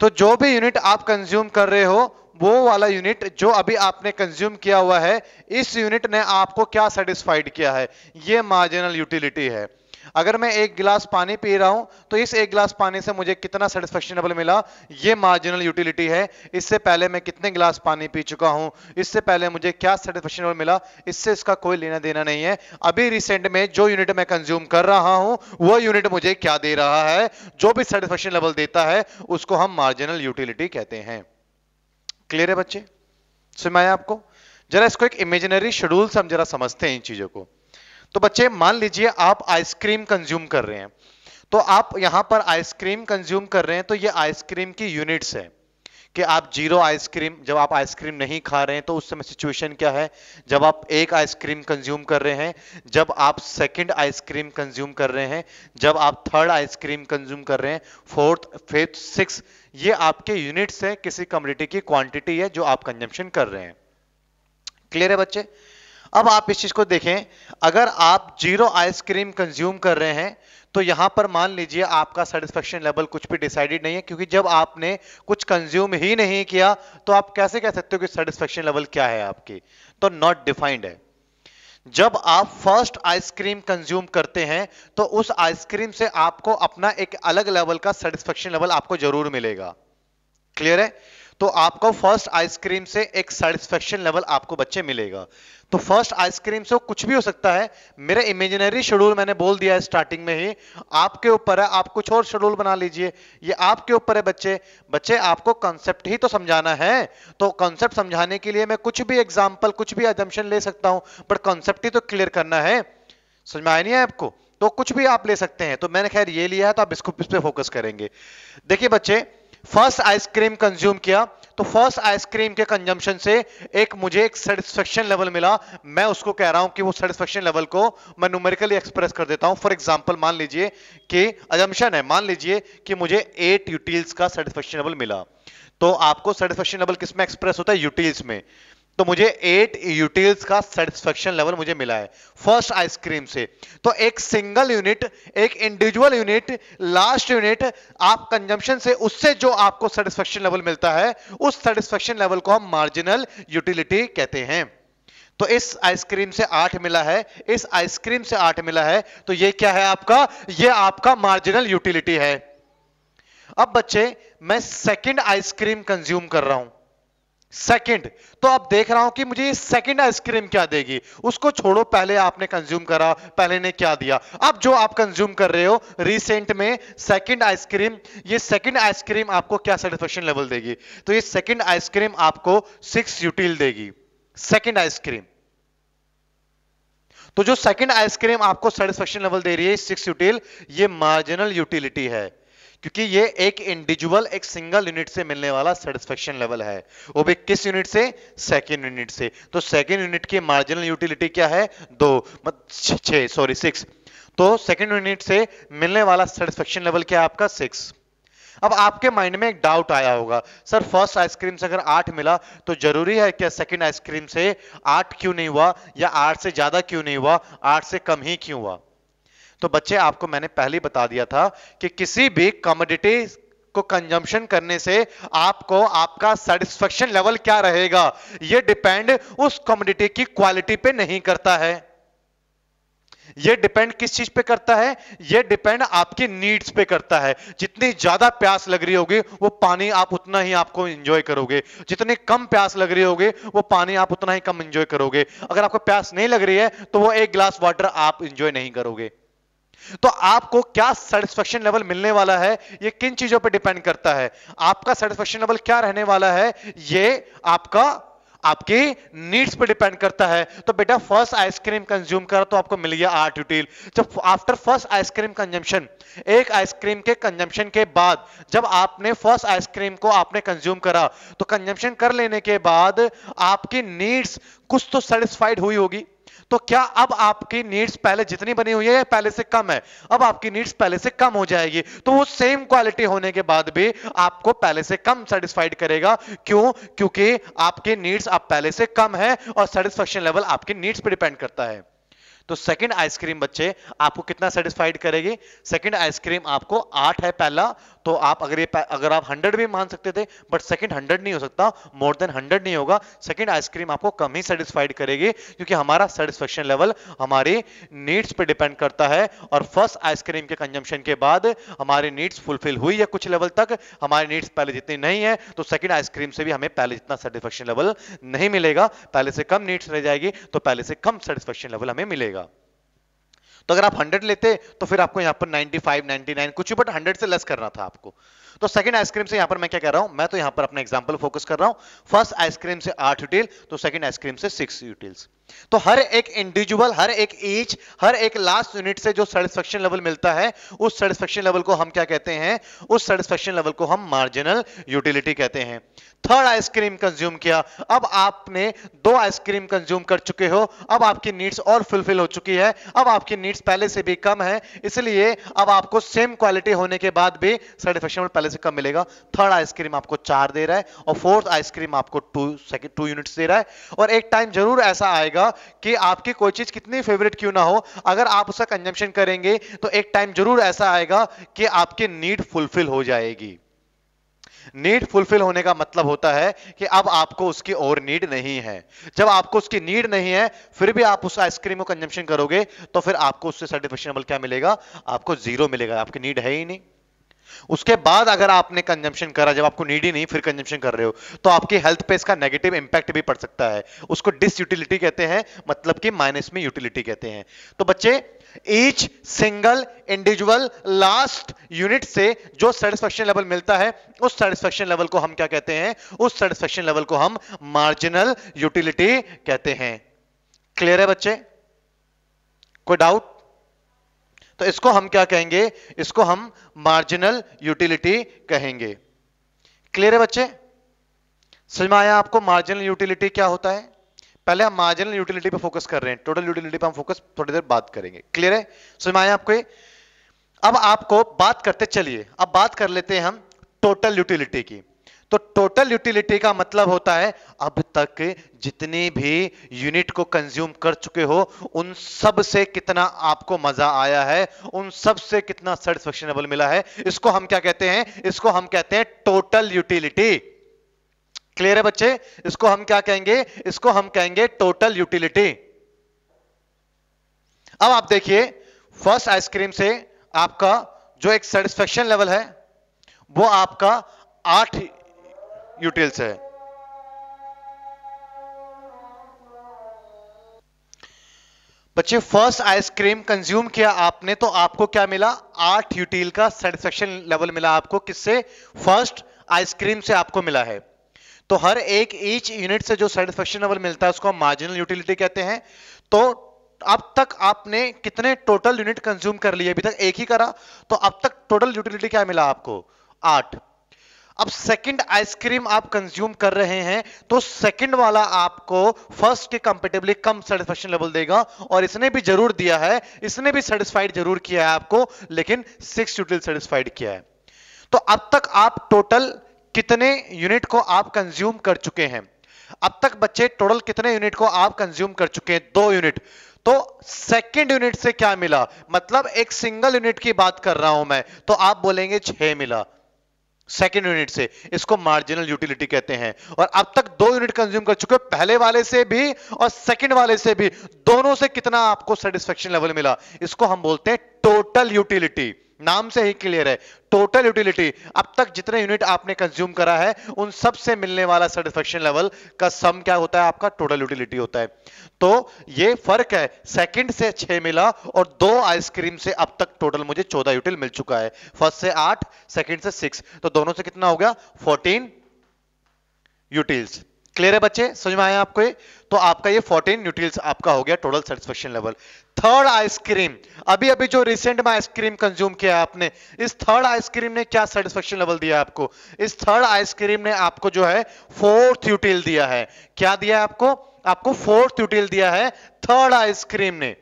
तो जो भी यूनिट आप कंज्यूम कर रहे हो वो वाला यूनिट जो अभी आपने कंज्यूम किया हुआ है इस यूनिट ने आपको क्या सेटिस्फाइड किया है ये मार्जिनल यूटिलिटी है अगर मैं एक गिलास पानी पी रहा हूं तो इस एक गिलास पानी से मुझे कितना सेटिस्फेक्शनेबल मिला ये मार्जिनल यूटिलिटी है इससे पहले मैं कितने गिलास पानी पी चुका हूं इससे पहले मुझे क्या सेटिस्फेक्शनेबल मिला इससे इसका कोई लेना देना नहीं है अभी रिसेंट में जो यूनिट मैं कंज्यूम कर रहा हूं वह यूनिट मुझे क्या दे रहा है जो भी सेटिस्फेक्शन लेवल देता है उसको हम मार्जिनल यूटिलिटी कहते हैं क्लियर है बच्चे सुनाया आपको जरा इसको एक इमेजिनरी शेड्यूल से हम जरा समझते हैं इन चीजों को तो बच्चे मान लीजिए आप आइसक्रीम कंज्यूम कर रहे हैं तो आप यहां पर आइसक्रीम कंज्यूम कर रहे हैं तो ये आइसक्रीम की यूनिट्स है कि आप जीरो आइसक्रीम जब आप आइसक्रीम नहीं खा रहे हैं तो उस समय सिचुएशन क्या है जब आप एक आइसक्रीम कंज्यूम कर रहे हैं जब आप सेकंड आइसक्रीम कंज्यूम कर रहे हैं जब आप थर्ड आइसक्रीम कंज्यूम कर रहे हैं फोर्थ फिफ्थ सिक्स ये आपके यूनिट्स है किसी कम्युनिटी की क्वांटिटी है जो आप कंजम्पन कर रहे हैं क्लियर है बच्चे अब आप इस चीज को देखें अगर आप जीरो आइसक्रीम कंज्यूम कर रहे हैं तो यहां पर मान लीजिए आपका सेटिस्फेक्शन लेवल कुछ भी डिसाइडेड नहीं है क्योंकि जब आपने कुछ कंज्यूम ही नहीं किया तो आप कैसे कह सकते हो कि सेटिस्फेक्शन लेवल क्या है आपकी तो नॉट डिफाइंड है जब आप फर्स्ट आइसक्रीम कंज्यूम करते हैं तो उस आइसक्रीम से आपको अपना एक अलग लेवल का सेटिस्फेक्शन लेवल आपको जरूर मिलेगा क्लियर है तो आपको फर्स्ट आइसक्रीम से एक सेटिस्फेक्शन लेवल आपको बच्चे मिलेगा तो फर्स्ट आइसक्रीम से कुछ भी हो सकता है मेरा इमेजिनरी शेड्यूल मैंने बोल दिया है स्टार्टिंग में ही आपके ऊपर है आप कुछ और शेड्यूल बना लीजिए ये आपके ऊपर है बच्चे बच्चे आपको कॉन्सेप्ट ही तो समझाना है तो कॉन्सेप्ट समझाने के लिए मैं कुछ भी एग्जाम्पल कुछ भी एजम्पन ले सकता हूं बट कॉन्सेप्ट ही तो क्लियर करना है समझ में आया नहीं है आपको तो कुछ भी आप ले सकते हैं तो मैंने खैर ये लिया है तो आप इसको इस पर फोकस करेंगे देखिए बच्चे फर्स्ट आइसक्रीम कंज्यूम किया तो फर्स्ट आइसक्रीम के कंजम्पशन से एक मुझे एक सेटिस्फेक्शन लेवल मिला मैं उसको कह रहा हूं कि वो सेटिस्फेक्शन लेवल को मैं न्यूमेरिकली एक्सप्रेस कर देता हूं फॉर एग्जांपल मान लीजिए कि अजम्पशन है मान लीजिए कि मुझे एट यूटिल्स का सेटिस्फेक्शन लेवल मिला तो आपको सेटिस्फेक्शन लेवल किसमें एक्सप्रेस होता है यूटिल्स में तो मुझे एट यूटिल्स का सेटिस्फेक्शन लेवल मुझे मिला है फर्स्ट आइसक्रीम से तो एक सिंगल यूनिट एक इंडिविजुअल यूनिट लास्ट यूनिट आप कंजम्पशन से उससे जो आपको सेटिस्फेक्शन लेवल मिलता है उस सेटिस्फेक्शन लेवल को हम मार्जिनल यूटिलिटी कहते हैं तो इस आइसक्रीम से आठ मिला है इस आइसक्रीम से आठ मिला है तो ये क्या है आपका ये आपका मार्जिनल यूटिलिटी है अब बच्चे मैं सेकंड आइसक्रीम कंज्यूम कर रहा हूं सेकंड तो आप देख रहा हूं कि मुझे ये सेकंड आइसक्रीम क्या देगी उसको छोड़ो पहले आपने कंज्यूम करा पहले ने क्या दिया अब जो आप कंज्यूम कर रहे हो रिसेंट में सेकंड आइसक्रीम ये सेकंड आइसक्रीम आपको क्या सेटिस्फेक्शन लेवल देगी तो ये सेकंड आइसक्रीम आपको सिक्स यूटिल देगी सेकंड आइसक्रीम तो जो सेकंड आइसक्रीम आपको सेटिस्फेक्शन लेवल दे रही है सिक्स यूटिल ये मार्जिनल यूटिलिटी है क्योंकि ये एक इंडिविजुअल एक सिंगल यूनिट से मिलने वाला सेटिस्फेक्शन लेवल है वो भी किस यूनिट से सेकेंड यूनिट से तो सेकेंड यूनिट की मार्जिनल यूटिलिटी क्या है दो सॉरी सिक्स तो सेकेंड यूनिट से मिलने वाला सेटिस्फेक्शन लेवल क्या है आपका सिक्स अब आपके माइंड में एक डाउट आया होगा सर फर्स्ट आइसक्रीम से अगर आठ मिला तो जरूरी है क्या सेकेंड आइसक्रीम से आठ क्यों नहीं हुआ या आठ से ज्यादा क्यों नहीं हुआ आठ से कम ही क्यों हुआ तो बच्चे आपको मैंने पहले बता दिया था कि किसी भी कमोडिटी को कंजम्पशन करने से आपको आपका सेटिस्फेक्शन लेवल क्या रहेगा यह डिपेंड उस कमोडिटी की क्वालिटी पे नहीं करता है ये डिपेंड किस चीज पे करता है ये डिपेंड आपके नीड्स पे करता है जितनी ज्यादा प्यास लग रही होगी वो पानी आप उतना ही आपको एंजॉय करोगे जितनी कम प्यास लग रही होगी वो पानी आप उतना ही कम एंजॉय करोगे अगर आपको प्यास नहीं लग रही है तो वो एक ग्लास वाटर आप एंजॉय नहीं करोगे तो आपको क्या सेटिस्फेक्शन लेवल मिलने वाला है ये किन चीजों पर डिपेंड करता है आपका सेटिस्फेक्शन लेवल क्या रहने वाला है ये आपका आपकी नीड्स पर डिपेंड करता है तो बेटा फर्स्ट आइसक्रीम कंज्यूम करा तो आपको मिल गया आठ यूटील जब आफ्टर फर्स्ट आइसक्रीम कंजम्पशन एक आइसक्रीम के कंजम्पशन के बाद जब आपने फर्स्ट आइसक्रीम को आपने कंज्यूम करा तो कंजम्पशन कर लेने के बाद आपकी नीड्स कुछ तो सेटिस्फाइड हुई होगी तो क्या अब आपकी नीड्स पहले जितनी बनी हुई है पहले से कम है अब आपकी नीड्स पहले से कम हो जाएगी तो वो सेम क्वालिटी होने के बाद भी आपको पहले से कम सेटिस्फाइड करेगा क्यों क्योंकि आपके नीड्स अब पहले से कम है और सेटिस्फेक्शन लेवल आपके नीड्स पर डिपेंड करता है तो सेकंड आइसक्रीम बच्चे आपको कितना सेटिस्फाइड करेगी सेकंड आइसक्रीम आपको आठ है पहला तो आप अगर ये अगर आप हंड्रेड भी मान सकते थे बट सेकंड हंड्रेड नहीं हो सकता मोर देन हंड्रेड नहीं होगा सेकंड आइसक्रीम आपको कम ही सेटिस्फाइड करेगी क्योंकि हमारा सेटिस्फेक्शन लेवल हमारे नीड्स पे डिपेंड करता है और फर्स्ट आइसक्रीम के कंजम्पशन के बाद हमारे नीड्स फुलफिल हुई है कुछ लेवल तक हमारे नीड्स पहले जितनी नहीं है तो सेकेंड आइसक्रीम से भी हमें पहले जितना सेटिस्फेक्शन लेवल नहीं मिलेगा पहले से कम नीड्स रह जाएगी तो पहले से कम सेटिस्फेक्शन लेवल हमें मिलेगा तो अगर आप 100 लेते तो फिर आपको यहाँ पर 95, 99 कुछ भी बट 100 से लेस करना था आपको तो सेकंड आइसक्रीम से यहां पर मैं क्या तो कर रहा हूं मैं तो यहां पर अपना एग्जांपल फोकस कर रहा हूं फर्स्ट आइसक्रीम से आठ यूटिल तो सेकंड आइसक्रीम से सिक्स यूटिल्स तो हर एक इंडिविजुअल हर एक एज हर एक लास्ट यूनिट से जो सेटिस्फेक्शन लेवल मिलता है उस सेटिस्फेक्शन लेवल को हम क्या कहते हैं उस सेटिस्फेक्शन लेवल को हम मार्जिनल यूटिलिटी कहते हैं थर्ड आइसक्रीम कंज्यूम किया अब आपने दो आइसक्रीम कंज्यूम कर चुके हो अब आपकी नीड्स और फुलफिल हो चुकी है अब आपकी नीड्स पहले से भी कम है इसलिए अब आपको सेम क्वालिटी होने के बाद भी सेटिस्फेक्शन पहले वाले से कम मिलेगा थर्ड आइसक्रीम आपको चार दे रहा है और फोर्थ आइसक्रीम आपको टू सेकेंड टू यूनिट्स दे रहा है और एक टाइम जरूर ऐसा आएगा कि आपकी कोई चीज कितनी फेवरेट क्यों ना हो अगर आप उसका कंजम्पशन करेंगे तो एक टाइम जरूर ऐसा आएगा कि आपकी नीड फुलफिल हो जाएगी नीड फुलफिल होने का मतलब होता है कि अब आपको उसकी और नीड नहीं है जब आपको उसकी नीड नहीं है फिर भी आप उस आइसक्रीम को कंजम्पशन करोगे तो फिर आपको उससे सर्टिफिकेशन क्या मिलेगा आपको जीरो मिलेगा आपकी नीड है ही नहीं उसके बाद अगर आपने कंजम्पशन करा जब आपको नीड ही नहीं फिर कंजम्पशन कर रहे हो तो आपकी हेल्थ पे इसका नेगेटिव इंपैक्ट भी पड़ सकता है उसको डिसयूटिलिटी कहते हैं मतलब कि माइनस में यूटिलिटी कहते हैं तो बच्चे each single individual last unit से जो सेटिस्फेक्शन लेवल मिलता है उस सेटिस्फेक्शन लेवल को हम क्या कहते हैं उस सेटिस्फेक्शन लेवल को हम मार्जिनल यूटिलिटी कहते हैं क्लियर है बच्चे कोई डाउट तो इसको हम क्या कहेंगे इसको हम मार्जिनल यूटिलिटी कहेंगे क्लियर है बच्चे समझ में आया आपको मार्जिनल यूटिलिटी क्या होता है पहले हम मार्जिनल यूटिलिटी पर फोकस कर रहे हैं टोटल यूटिलिटी पर हम फोकस थोड़ी देर बात करेंगे क्लियर है समझ में आया आपको ये अब आपको बात करते चलिए अब बात कर लेते हैं हम टोटल यूटिलिटी की तो टोटल यूटिलिटी का मतलब होता है अब तक जितनी भी यूनिट को कंज्यूम कर चुके हो उन सब से कितना आपको मजा आया है उन सब से कितना सेटिस्फेक्शनेबल मिला है इसको हम क्या कहते हैं इसको हम कहते हैं टोटल यूटिलिटी क्लियर है बच्चे इसको हम क्या कहेंगे इसको हम कहेंगे टोटल यूटिलिटी अब आप देखिए फर्स्ट आइसक्रीम से आपका जो एक सेटिस्फेक्शन लेवल है वो आपका आठ यूटिल्स है बच्चे फर्स्ट आइसक्रीम कंज्यूम किया आपने तो आपको क्या मिला आठ यूटिल का सेटिस्फेक्शन लेवल मिला आपको किससे फर्स्ट आइसक्रीम से आपको मिला है तो हर एक ईच यूनिट से जो सेटिस्फेक्शन लेवल मिलता है उसको मार्जिनल यूटिलिटी कहते हैं तो अब तक आपने कितने टोटल यूनिट कंज्यूम कर लिए अभी तक एक ही करा तो अब तक टोटल यूटिलिटी क्या मिला आपको आठ अब सेकंड आइसक्रीम आप कंज्यूम कर रहे हैं तो सेकंड वाला आपको फर्स्ट के कंपेटेबली कम सेटिस्फेक्शन लेवल देगा और इसने भी जरूर दिया है इसने भी सेटिस्फाइड जरूर किया है आपको लेकिन सिक्स यूटिल सेटिस्फाइड किया है तो अब तक आप टोटल कितने यूनिट को आप कंज्यूम कर चुके हैं अब तक बच्चे टोटल कितने यूनिट को आप कंज्यूम कर चुके हैं दो यूनिट तो सेकंड यूनिट से क्या मिला मतलब एक सिंगल यूनिट की बात कर रहा हूं मैं तो आप बोलेंगे छह मिला सेकेंड यूनिट से इसको मार्जिनल यूटिलिटी कहते हैं और अब तक दो यूनिट कंज्यूम कर चुके पहले वाले से भी और सेकेंड वाले से भी दोनों से कितना आपको सेटिस्फेक्शन लेवल मिला इसको हम बोलते हैं टोटल यूटिलिटी नाम से ही क्लियर है टोटल यूटिलिटी अब तक जितने यूनिट आपने कंज्यूम करा है उन सब से मिलने वाला सेटिस्फेक्शन लेवल का सम क्या होता है आपका टोटल यूटिलिटी होता है तो ये फर्क है सेकंड से छह मिला और दो आइसक्रीम से अब तक टोटल मुझे चौदह यूटिल मिल चुका है फर्स्ट से आठ सेकेंड से सिक्स तो दोनों से कितना हो गया फोर्टीन यूटिल्स क्लियर है बच्चे समझ में आया आपको ये तो आपका ये 14 न्यूट्रिय आपका हो गया total satisfaction level third ice cream अभी अभी जो रिसेंट में आइसक्रीम कंज्यूम किया आपने इस थर्ड आइसक्रीम ने क्या सेटिस्फेक्शन लेवल दिया आपको इस थर्ड आइसक्रीम ने आपको जो है फोर्थ यूटिल दिया है क्या दिया आपको आपको फोर्थ यूटिल दिया है थर्ड आइसक्रीम ने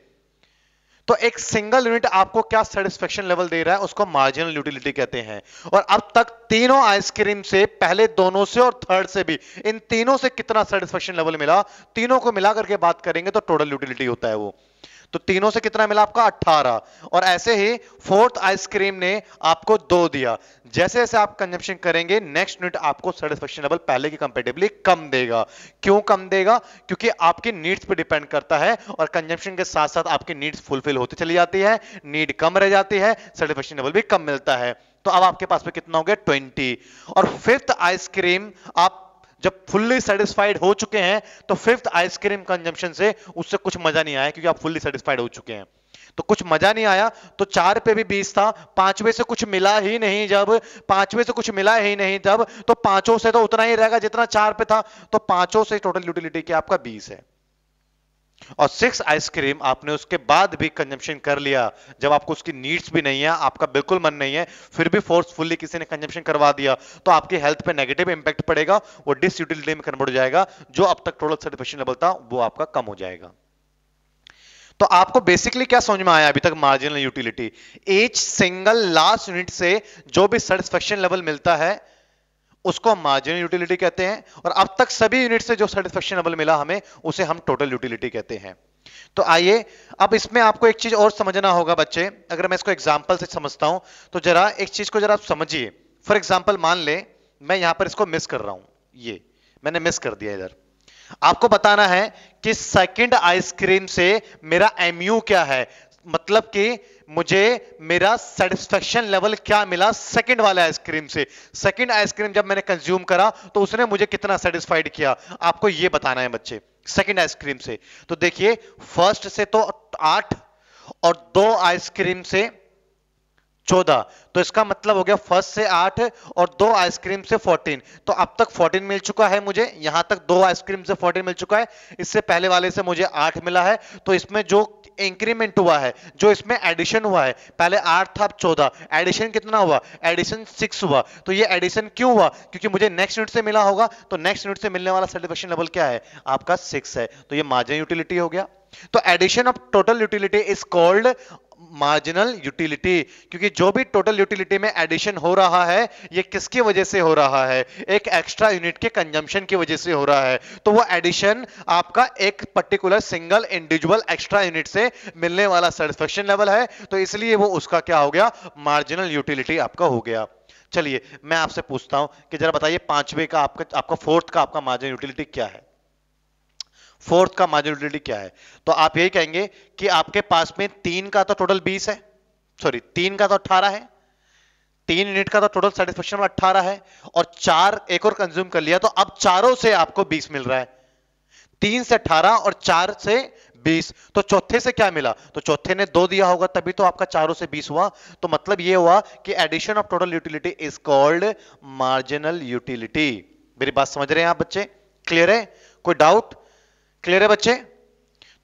तो एक सिंगल यूनिट आपको क्या सेटिस्फेक्शन लेवल दे रहा है उसको मार्जिनल यूटिलिटी कहते हैं और अब तक तीनों आइसक्रीम से पहले दोनों से और थर्ड से भी इन तीनों से कितना सेटिस्फेक्शन लेवल मिला तीनों को मिला करके बात करेंगे तो टोटल यूटिलिटी होता है वो तो तीनों से कितना मिला आपका अट्ठारह और ऐसे ही फोर्थ आइसक्रीम ने आपको दो दिया जैसे जैसे आप कंजप्शन करेंगे नेक्स्ट यूनिट आपको सेटिस्फेक्शन लेवल पहले की कंपेटेबली कम देगा क्यों कम देगा क्योंकि आपकी नीड्स पर डिपेंड करता है और कंजप्शन के साथ साथ आपकी नीड्स फुलफिल होती चली जाती है नीड कम रह जाती है सेटिस्फेक्शन लेवल भी कम मिलता है तो अब आपके पास में कितना हो गया 20 और फिफ्थ आइसक्रीम आप जब फुल्ली सेटिस्फाइड हो चुके हैं तो फिफ्थ आइसक्रीम कंजम्पशन से उससे कुछ मजा नहीं आया क्योंकि आप फुल्ली सेटिस्फाइड हो चुके हैं तो कुछ मजा नहीं आया तो चार पे भी बीस था पांचवे से कुछ मिला ही नहीं जब पांचवे से कुछ मिला ही नहीं जब तो पांचों से तो उतना ही रहेगा जितना चार पे था तो पांचों से टोटल यूटिलिटी आपका बीस है और सिक्स आइसक्रीम आपने उसके बाद भी कंजम्पशन कर लिया जब आपको उसकी नीड्स भी नहीं है आपका बिल्कुल मन नहीं है फिर भी फोर्सफुली किसी ने कंजम्पशन करवा दिया तो आपके हेल्थ पे नेगेटिव इंपैक्ट पड़ेगा वो डिसयूटिलिटी में कन्वर्ट हो जाएगा जो अब तक टोटल सर्टिफिकेशन लेवल था वो आपका कम हो जाएगा तो आपको बेसिकली क्या समझ में आया अभी तक marginal utility each single last unit से जो भी सेटिस्फेक्शन लेवल मिलता है उसको हम मार्जिनल यूटिलिटी कहते हैं और अब तक सभी यूनिट से जो सेटिस्फेक्शनेबल मिला हमें उसे हम टोटल यूटिलिटी कहते हैं तो आइए अब इसमें आपको एक चीज और समझना होगा बच्चे अगर मैं इसको एग्जाम्पल से समझता हूं तो जरा एक चीज को जरा आप समझिए फॉर एग्जाम्पल मान ले मैं यहां पर इसको मिस कर रहा हूं ये मैंने मिस कर दिया इधर आपको बताना है कि सेकंड आइसक्रीम से मेरा एमयू क्या है मतलब कि मुझे मेरा सेटिस्फेक्शन लेवल क्या मिला सेकंड वाले आइसक्रीम से सेकंड आइसक्रीम जब मैंने कंज्यूम करा तो उसने मुझे कितना सेटिस्फाइड किया आपको यह बताना है बच्चे सेकंड आइसक्रीम से तो देखिए फर्स्ट से तो आठ और दो आइसक्रीम से चौदह तो इसका मतलब हो गया फर्स्ट से आठ और दो आइसक्रीम से फोर्टीन तो अब तक फोर्टीन मिल चुका है मुझे यहां तक दो आइसक्रीम से फोर्टीन मिल चुका है इससे पहले वाले से मुझे आठ मिला है तो इसमें जो इंक्रीमेंट हुआ है जो इसमें एडिशन हुआ है पहले आठ था अब चौदह एडिशन कितना हुआ एडिशन सिक्स हुआ तो ये एडिशन क्यों हुआ क्योंकि मुझे नेक्स्ट यूनिट से मिला होगा तो नेक्स्ट यूनिट से मिलने वाला सर्टिफिकेशन लेवल क्या है आपका सिक्स है तो ये मार्जिन यूटिलिटी हो गया तो addition of total utility is called marginal utility क्योंकि जो भी टोटल यूटिलिटी में एडिशन हो रहा है ये किसकी वजह से हो रहा है एक एक्स्ट्रा यूनिट के कंजम्पशन की वजह से हो रहा है तो वो एडिशन आपका एक particular single individual extra unit से मिलने वाला सेटिस्फेक्शन लेवल है तो इसलिए वो उसका क्या हो गया मार्जिनल यूटिलिटी आपका हो गया चलिए मैं आपसे पूछता हूं कि जरा बताइए पांचवे का आपका आपका फोर्थ का आपका मार्जिनल यूटिलिटी क्या है फोर्थ का माइनॉरिटी क्या है तो आप यही कहेंगे कि आपके पास में तीन का तो टोटल बीस है सॉरी तीन का तो अट्ठारह है तीन यूनिट का तो टोटल सेटिस्फेक्शन अट्ठारह है और चार एक और कंज्यूम कर लिया तो अब चारों से आपको बीस मिल रहा है तीन से अठारह और चार से बीस तो चौथे से क्या मिला तो चौथे ने दो दिया होगा तभी तो आपका चारों से बीस हुआ तो मतलब यह हुआ कि addition of total utility is called marginal utility मेरी बात समझ रहे हैं आप बच्चे क्लियर है कोई डाउट क्लियर है बच्चे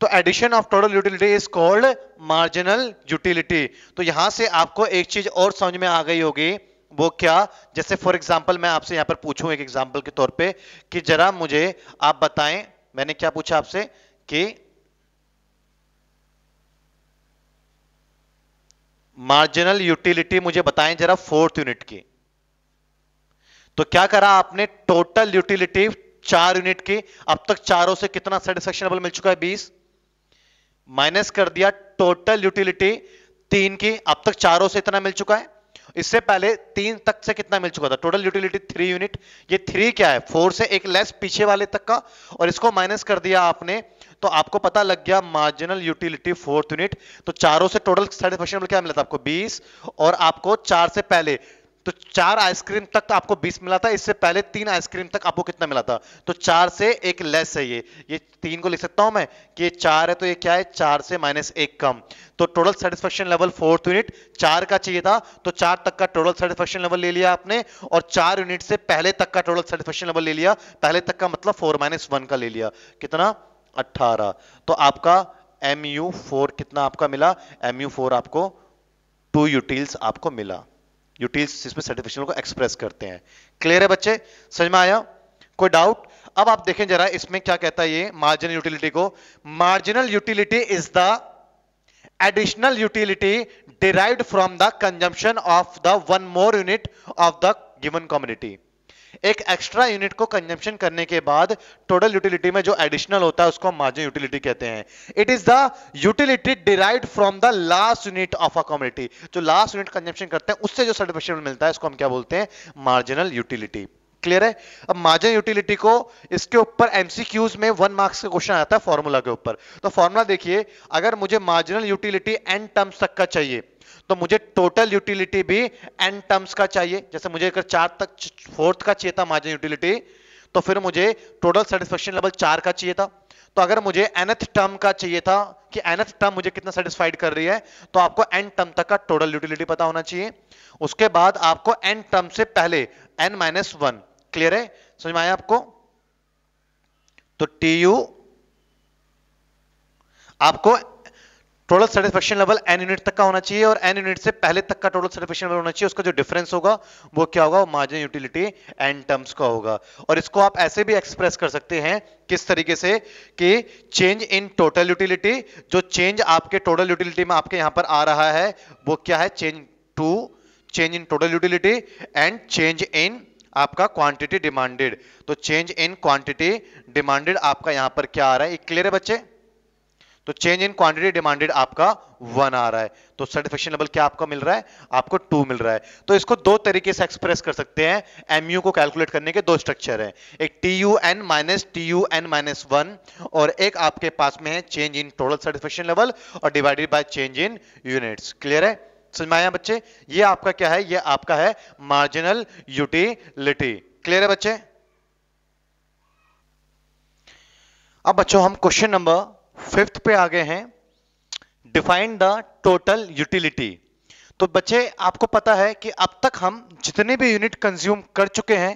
तो addition of total utility is called marginal utility तो यहां से आपको एक चीज और समझ में आ गई होगी वो क्या जैसे फॉर एग्जाम्पल मैं आपसे यहां पर पूछू एक एग्जाम्पल के तौर पे कि जरा मुझे आप बताएं मैंने क्या पूछा आपसे कि मार्जिनल यूटिलिटी मुझे बताएं जरा फोर्थ यूनिट की तो क्या करा आपने टोटल यूटिलिटी चार यूनिट के अब तक चारों से कितना सेटिस्फेक्शन लेवल मिल चुका है बीस माइनस कर दिया टोटल यूटिलिटी तीन की अब तक चारों से इतना मिल चुका है इससे पहले तीन तक से कितना मिल चुका था टोटल यूटिलिटी थ्री यूनिट ये थ्री क्या है फोर से एक लेस पीछे वाले तक का और इसको माइनस कर दिया आपने तो आपको पता लग गया मार्जिनल यूटिलिटी फोर्थ यूनिट तो चारों से टोटल क्या मिला था आपको बीस और आपको चार से पहले तो चार आइसक्रीम तक तो आपको 20 मिला था इससे पहले तीन आइसक्रीम तक आपको कितना मिला था तो चार से एक लेस है ये ये तीन को लिख सकता हूं मैं कि ये चार है तो ये क्या है चार से माइनस एक कम तो total satisfaction level fourth unit चार का चाहिए था तो चार तक का टोटल सेटिस्फेक्शन लेवल ले लिया आपने और चार यूनिट से पहले तक का टोटल सेटिस्फेक्शन लेवल ले लिया पहले तक का मतलब फोर माइनस वन का ले लिया कितना अट्ठारह तो आपका एम यू फोर कितना आपका मिला एम यू फोर आपको टू यूटील्स आपको मिला यूटिलिटी इसमें सर्टिफिकेशन को एक्सप्रेस करते हैं क्लियर है बच्चे समझ में आया कोई डाउट अब आप देखें जरा इसमें क्या कहता है ये मार्जिनल यूटिलिटी को marginal utility is the additional utility derive from the consumption of the one more unit of the given community एक एक्स्ट्रा यूनिट को कंजम्पशन करने के बाद टोटल यूटिलिटी में जो एडिशनल होता है उसको हम मार्जिन यूटिलिटी कहते हैं it is the utility derive from the last unit of a community जो लास्ट यूनिट कंजम्पशन करते हैं उससे जो सर्टिफिकेशन मिलता है इसको हम क्या बोलते हैं मार्जिनल यूटिलिटी क्लियर है अब मार्जिन यूटिलिटी को इसके ऊपर एमसीक्यूज में वन मार्क्स का क्वेश्चन आता है फॉर्मूला के ऊपर तो फॉर्मूला देखिए अगर मुझे मार्जिनल यूटिलिटी एंड टर्म्स तक का चाहिए तो मुझे टोटल यूटिलिटी भी एन टर्म्स का चाहिए जैसे मुझे अगर चार तक फोर्थ का चाहिए था मार्जिन यूटिलिटी तो फिर मुझे टोटल सेटिस्फेक्शन लेवल चार का चाहिए था तो अगर मुझे एनथ टर्म का चाहिए था कि एनथ टर्म मुझे कितना सेटिस्फाइड कर रही है तो आपको एन टर्म तक का टोटल यूटिलिटी पता होना चाहिए उसके बाद आपको एन टर्म से पहले एन माइनस वन क्लियर है समझ में आया आपको तो टी यू आपको total satisfaction level N unit तक का होना चाहिए और एन यूनिट से पहले तक का टोटल सेटिस्फेक्शन लेवल होना चाहिए उसका जो डिफरेंस होगा वो क्या होगा मार्जिन यूटिलिटी एन टर्म्स का होगा और इसको आप ऐसे भी एक्सप्रेस कर सकते हैं किस तरीके से कि चेंज इन टोटल यूटिलिटी जो चेंज आपके टोटल यूटिलिटी में आपके यहां पर आ रहा है वो क्या है change to change in total utility and change in आपका क्वांटिटी डिमांडेड तो चेंज इन क्वांटिटी डिमांडेड आपका यहां पर क्या आ रहा है क्लियर है बच्चे तो चेंज इन क्वांटिटी डिमांडेड आपका वन आ रहा है तो सर्टिफिकेशन लेवल क्या आपको मिल रहा है आपको टू मिल रहा है तो इसको दो तरीके से एक्सप्रेस कर सकते हैं एमयू को कैलकुलेट करने के दो स्ट्रक्चर हैं एक T U N minus T U N minus one और एक आपके पास में है change in total certification level और divided by change in units clear है समझाया बच्चे ये आपका क्या है ये आपका है मार्जिनल यूटिलिटी क्लियर है बच्चे अब बच्चों हम क्वेश्चन नंबर फिफ्थ पे आ गए हैं डिफाइन द टोटल यूटिलिटी तो बच्चे आपको पता है कि अब तक हम जितने भी यूनिट कंज्यूम कर चुके हैं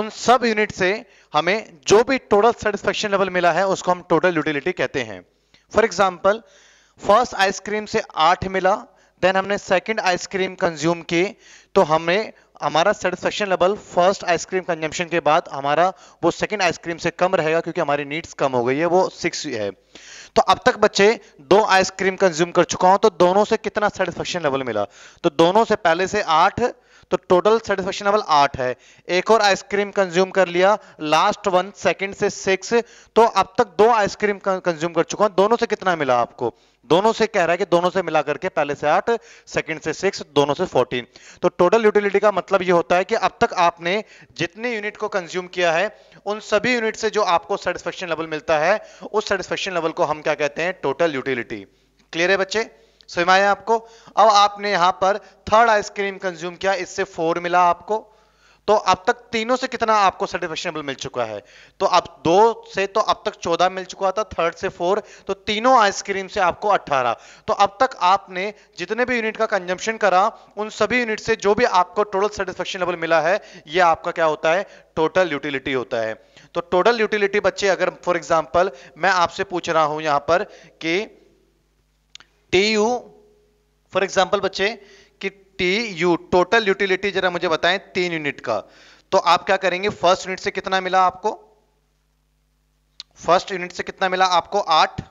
उन सब यूनिट से हमें जो भी टोटल सेटिस्फेक्शन लेवल मिला है उसको हम टोटल यूटिलिटी कहते हैं फॉर एग्जाम्पल फर्स्ट आइसक्रीम से आठ मिला देन हमने सेकेंड आइसक्रीम कंज्यूम की तो हमें हमारा satisfaction level first ice cream consumption के बाद हमारा वो सेकेंड आइसक्रीम से कम रहेगा क्योंकि हमारी नीड्स कम हो गई है वो सिक्स है तो अब तक बच्चे दो आइसक्रीम कंज्यूम कर चुका हूं तो दोनों से कितना सेटिस्फेक्शन लेवल मिला तो दोनों से पहले से आठ तो टोटल सेटिस्फेक्शन लेवल आठ है एक और आइसक्रीम कंज्यूम कर लिया लास्ट वन सेकंड से सिक्स तो अब तक दो आइसक्रीम कंज्यूम कर चुका हूं दोनों से कितना मिला आपको दोनों से कह रहा है कि दोनों से मिला करके पहले से आठ सेकंड से सिक्स दोनों से फोर्टीन तो टोटल यूटिलिटी का मतलब ये होता है कि अब तक आपने जितने यूनिट को कंज्यूम किया है उन सभी यूनिट से जो आपको सेटिस्फेक्शन लेवल मिलता है उस सेटिस्फेक्शन लेवल को हम क्या कहते हैं टोटल यूटिलिटी क्लियर है बच्चे समझ आया आपको अब आपने यहां पर थर्ड आइसक्रीम कंज्यूम किया इससे फोर मिला आपको तो अब तक तीनों से कितना आपको सेटिस्फेक्शनेबल मिल चुका है तो अब दो से तो अब तक चौदह मिल चुका था थर्ड से फोर तो तीनों आइसक्रीम से आपको अट्ठारह तो अब तक आपने जितने भी यूनिट का कंजम्पशन करा उन सभी यूनिट से जो भी आपको टोटल सेटिस्फेक्शन लेवल मिला है ये आपका क्या होता है टोटल यूटिलिटी होता है तो टोटल यूटिलिटी बच्चे अगर फॉर एग्जाम्पल मैं आपसे पूछ रहा हूं यहां पर कि टी यू फॉर एग्जाम्पल बच्चे कि टी यू टोटल यूटिलिटी जरा मुझे बताएं तीन यूनिट का तो आप क्या करेंगे फर्स्ट यूनिट से कितना मिला आपको फर्स्ट यूनिट से कितना मिला आपको आठ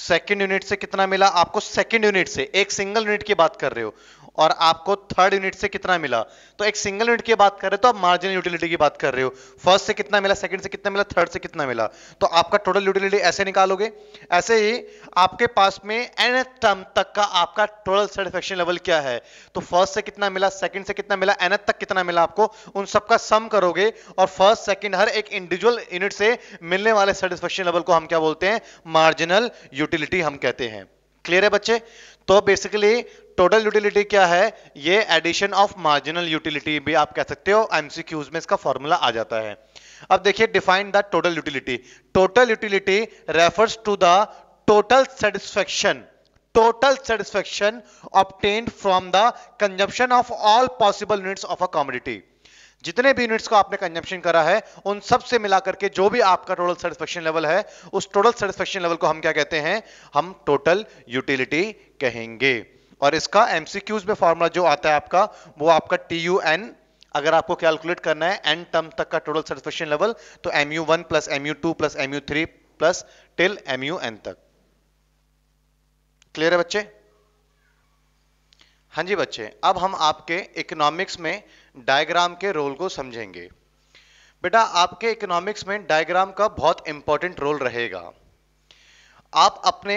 सेकेंड यूनिट से कितना मिला आपको सेकेंड यूनिट से एक सिंगल यूनिट की बात कर रहे हो और आपको थर्ड यूनिट से कितना मिला तो एक सिंगल यूनिट की बात कर रहे हो तो आप मार्जिनल यूटिलिटी की बात कर रहे हो फर्स्ट से कितना मिला सेकंड से कितना मिला थर्ड से कितना मिला तो आपका टोटल यूटिलिटी ऐसे निकालोगे ऐसे ही आपके पास में एन टर्म तक का आपका टोटल सेटिस्फेक्शन लेवल क्या है तो फर्स्ट से कितना मिला सेकंड से कितना मिला एन तक कितना मिला आपको उन सबका सम करोगे और फर्स्ट सेकेंड हर एक इंडिविजुअल यूनिट से मिलने वाले सेटिस्फेक्शन लेवल को हम क्या बोलते हैं मार्जिनल यूटिलिटी हम कहते हैं क्लियर है बच्चे तो बेसिकली टोटल यूटिलिटी क्या है ये एडिशन ऑफ मार्जिनल यूटिलिटी भी आप कह सकते हो एमसीक्यूज में इसका फॉर्मूला आ जाता है अब देखिए define the total utility total utility refers to the total satisfaction total satisfaction obtain from the consumption of all possible units of a commodity जितने भी यूनिट्स को आपने कंजप्शन करा है उन सब से मिलाकर के जो भी आपका टोटल सेटिस्फेक्शन लेवल है उस टोटल सेटिस्फेक्शन लेवल को हम क्या कहते हैं हम टोटल यूटिलिटी कहेंगे और इसका एमसीक्यूज में फॉर्मूला जो आता है आपका वो आपका टी यू एन अगर आपको कैलकुलेट करना है एन टर्म तक का टोटल सेटिस्फेक्शन लेवल तो M U one plus M U two plus M U three plus till M U N तक क्लियर है बच्चे हाँ जी बच्चे अब हम आपके इकोनॉमिक्स में डायग्राम के रोल को समझेंगे बेटा आपके इकोनॉमिक्स में डायग्राम का बहुत इंपॉर्टेंट रोल रहेगा आप अपने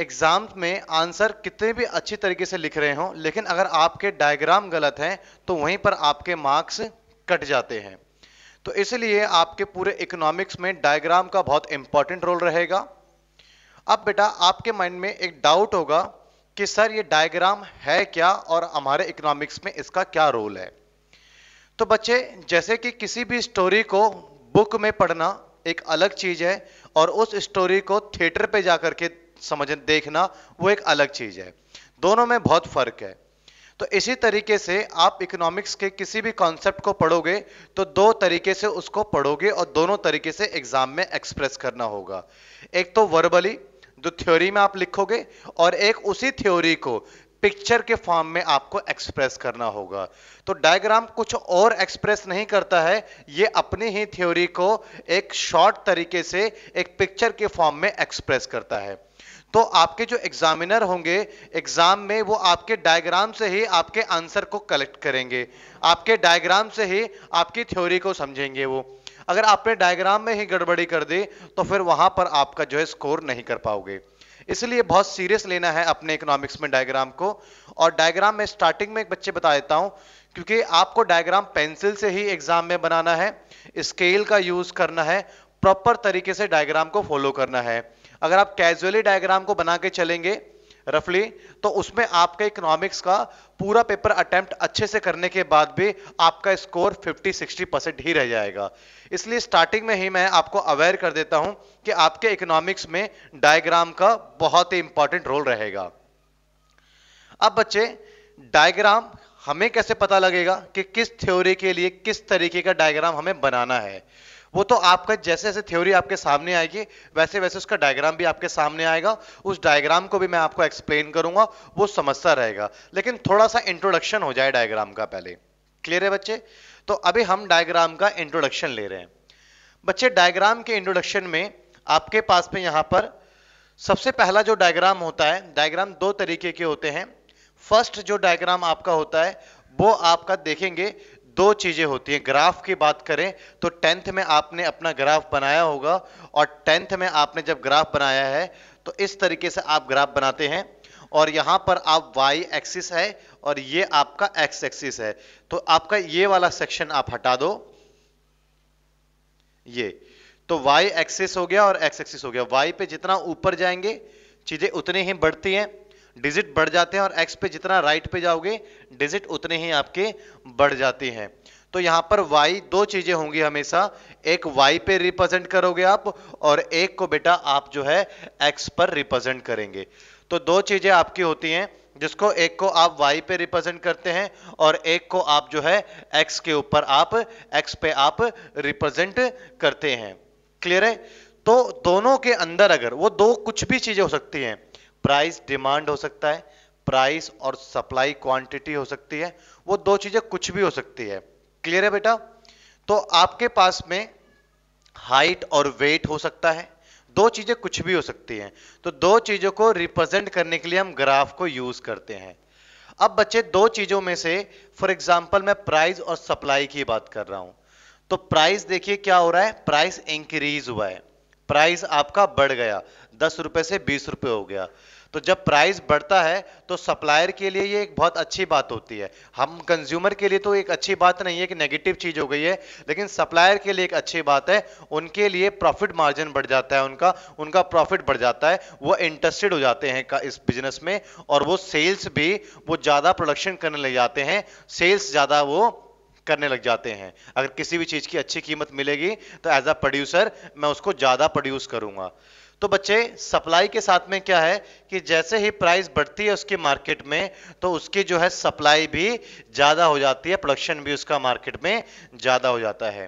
एग्जाम में आंसर कितने भी अच्छी तरीके से लिख रहे हो लेकिन अगर आपके डायग्राम गलत हैं तो वहीं पर आपके मार्क्स कट जाते हैं तो इसलिए आपके पूरे इकोनॉमिक्स में डायग्राम का बहुत इंपॉर्टेंट रोल रहेगा अब बेटा आपके माइंड में एक डाउट होगा कि सर ये डायग्राम है क्या और हमारे इकोनॉमिक्स में इसका क्या रोल है तो बच्चे जैसे कि किसी भी स्टोरी को बुक में पढ़ना एक अलग चीज है और उस स्टोरी को थिएटर पे जाकर के समझ देखना वो एक अलग चीज है दोनों में बहुत फर्क है तो इसी तरीके से आप इकोनॉमिक्स के किसी भी कॉन्सेप्ट को पढ़ोगे तो दो तरीके से उसको पढ़ोगे और दोनों तरीके से एग्जाम में एक्सप्रेस करना होगा एक तो वर्बली जो थ्योरी में आप लिखोगे और एक उसी थ्योरी को पिक्चर के फॉर्म में आपको एक्सप्रेस करना होगा तो डायग्राम कुछ और एक्सप्रेस नहीं करता है ये अपनी ही थ्योरी को एक शॉर्ट तरीके से एक पिक्चर के फॉर्म में एक्सप्रेस करता है तो आपके जो एग्जामिनर होंगे एग्जाम में वो आपके डायग्राम से ही आपके आंसर को कलेक्ट करेंगे आपके डायग्राम से ही आपकी थ्योरी को समझेंगे वो अगर आपने डायग्राम में ही गड़बड़ी कर दी तो फिर वहां पर आपका जो है स्कोर नहीं कर पाओगे इसलिए बहुत सीरियस लेना है अपने इकोनॉमिक्स में डायग्राम को और डायग्राम में स्टार्टिंग में एक बच्चे बता देता हूँ क्योंकि आपको डायग्राम पेंसिल से ही एग्जाम में बनाना है स्केल का यूज करना है प्रॉपर तरीके से डायग्राम को फॉलो करना है अगर आप कैजुअली डायग्राम को बना के चलेंगे रफली तो उसमें आपका इकोनॉमिक्स का पूरा पेपर अटेम्प्ट अच्छे से करने के बाद भी आपका स्कोर 50-60 परसेंट ही रह जाएगा इसलिए स्टार्टिंग में ही मैं आपको अवेयर कर देता हूं कि आपके इकोनॉमिक्स में डायग्राम का बहुत ही इंपॉर्टेंट रोल रहेगा अब बच्चे डायग्राम हमें कैसे पता लगेगा कि किस थ्योरी के लिए किस तरीके का डायग्राम हमें बनाना है वो तो आपका जैसे जैसे थ्योरी आपके सामने आएगी वैसे वैसे उसका डायग्राम भी आपके सामने आएगा उस डायग्राम को भी मैं आपको एक्सप्लेन करूंगा वो समझता रहेगा लेकिन थोड़ा सा इंट्रोडक्शन हो जाए डायग्राम का पहले क्लियर है बच्चे तो अभी हम डायग्राम का इंट्रोडक्शन ले रहे हैं बच्चे डायग्राम के इंट्रोडक्शन में आपके पास में यहाँ पर सबसे पहला जो डायग्राम होता है डायग्राम दो तरीके के होते हैं फर्स्ट जो डायग्राम आपका होता है वो आपका देखेंगे दो चीज़ें होती हैं ग्राफ की बात करें तो टेंथ में आपने अपना ग्राफ बनाया होगा और टेंथ में आपने जब ग्राफ बनाया है तो इस तरीके से आप ग्राफ बनाते हैं और यहां पर आप y एक्सिस है और ये आपका x एक्सिस है तो आपका ये वाला सेक्शन आप हटा दो ये तो y एक्सिस हो गया और x एक्सिस हो गया y पे जितना ऊपर जाएंगे चीज़ें उतनी ही बढ़ती हैं डिजिट बढ़ जाते हैं और एक्स पे जितना राइट पे जाओगे डिजिट उतने ही आपके बढ़ जाते हैं तो यहां पर वाई दो चीज़ें होंगी हमेशा एक वाई पे रिप्रेजेंट करोगे आप और एक को बेटा आप जो है एक्स पर रिप्रेजेंट करेंगे तो दो चीज़ें आपकी होती हैं जिसको एक को आप y पे रिप्रेजेंट करते हैं और एक को आप जो है x के ऊपर आप x पे आप रिप्रेजेंट करते हैं क्लियर है तो दोनों के अंदर अगर वो दो कुछ भी चीज़ें हो सकती हैं प्राइस डिमांड हो सकता है प्राइस और सप्लाई क्वांटिटी हो सकती है वो दो चीजें कुछ भी हो सकती है क्लियर है बेटा तो आपके पास में हाइट और वेट हो सकता है दो चीजें कुछ भी हो सकती हैं तो दो चीजों को रिप्रेजेंट करने के लिए हम ग्राफ को यूज करते हैं अब बच्चे दो चीजों में से फॉर एग्जाम्पल मैं प्राइस और सप्लाई की बात कर रहा हूं तो प्राइस देखिए क्या हो रहा है प्राइस इंक्रीज हुआ है प्राइस आपका बढ़ गया दस रुपए से बीस रुपए हो गया तो जब प्राइस बढ़ता है तो सप्लायर के लिए ये एक बहुत अच्छी बात होती है हम कंज्यूमर के लिए तो एक अच्छी बात नहीं है कि नेगेटिव चीज़ हो गई है लेकिन सप्लायर के लिए एक अच्छी बात है उनके लिए प्रॉफिट मार्जिन बढ़ जाता है उनका उनका प्रॉफिट बढ़ जाता है वो इंटरेस्टेड हो जाते हैं इस बिजनेस में और वो सेल्स भी वो ज़्यादा प्रोडक्शन करने लग जाते हैं सेल्स ज़्यादा वो करने लग जाते हैं अगर किसी भी चीज़ की अच्छी कीमत मिलेगी तो एज अ प्रोड्यूसर मैं उसको ज़्यादा प्रोड्यूस करूँगा तो बच्चे सप्लाई के साथ में क्या है कि जैसे ही प्राइस बढ़ती है उसकी मार्केट में तो उसकी जो है सप्लाई भी ज़्यादा हो जाती है प्रोडक्शन भी उसका मार्केट में ज़्यादा हो जाता है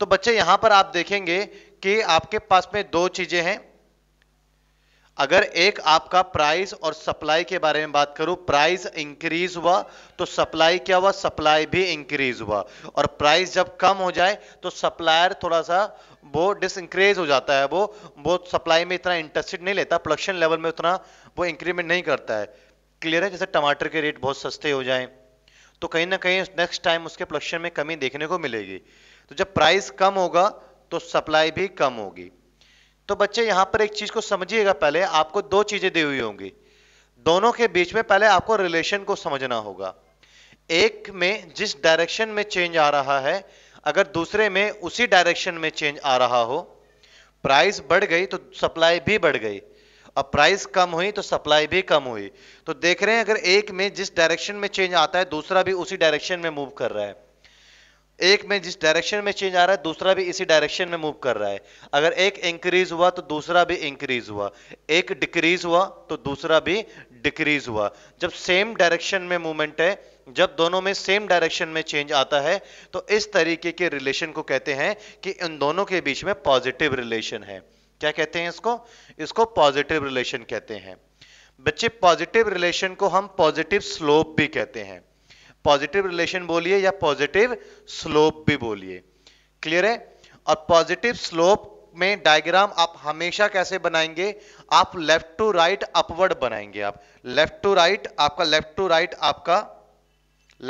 तो बच्चे यहां पर आप देखेंगे कि आपके पास में दो चीज़ें हैं अगर एक आपका प्राइस और सप्लाई के बारे में बात करूं प्राइस इंक्रीज हुआ तो सप्लाई क्या हुआ सप्लाई भी इंक्रीज हुआ और प्राइस जब कम हो जाए तो सप्लायर थोड़ा सा वो इंक्रेज हो जाता है वो वो सप्लाई में इतना इंटरेस्टेड नहीं लेता प्रोडक्शन लेवल में उतना वो इंक्रीमेंट नहीं करता है क्लियर है जैसे टमाटर के रेट बहुत सस्ते हो जाए तो कहीं ना कहीं नेक्स्ट टाइम उसके प्रोडक्शन में कमी देखने को मिलेगी तो जब प्राइस कम होगा तो सप्लाई भी कम होगी तो बच्चे यहां पर एक चीज को समझिएगा पहले आपको दो चीजें दी हुई होंगी दोनों के बीच में पहले आपको रिलेशन को समझना होगा एक में जिस डायरेक्शन में चेंज आ रहा है अगर दूसरे में उसी डायरेक्शन में चेंज आ रहा हो प्राइस बढ़ गई तो सप्लाई भी बढ़ गई और प्राइस कम हुई तो सप्लाई भी कम हुई तो देख रहे हैं अगर एक में जिस डायरेक्शन में चेंज आता है दूसरा भी उसी डायरेक्शन में मूव कर रहा है एक में जिस डायरेक्शन में चेंज आ रहा है दूसरा भी इसी डायरेक्शन में मूव कर रहा है अगर एक इंक्रीज हुआ तो दूसरा भी इंक्रीज हुआ एक डिक्रीज हुआ तो दूसरा भी डिक्रीज हुआ जब सेम डायरेक्शन में मूवमेंट है जब दोनों में सेम डायरेक्शन में चेंज आता है तो इस तरीके के रिलेशन को कहते हैं कि इन दोनों के बीच में पॉजिटिव रिलेशन है क्या कहते हैं इसको इसको पॉजिटिव रिलेशन कहते हैं बच्चे पॉजिटिव रिलेशन को हम पॉजिटिव स्लोप भी कहते हैं पॉजिटिव रिलेशन बोलिए या पॉजिटिव स्लोप भी बोलिए क्लियर है और पॉजिटिव स्लोप में डायग्राम आप हमेशा कैसे बनाएंगे आप लेफ्ट टू राइट अपवर्ड बनाएंगे आप लेफ्ट टू राइट आपका लेफ्ट टू राइट आपका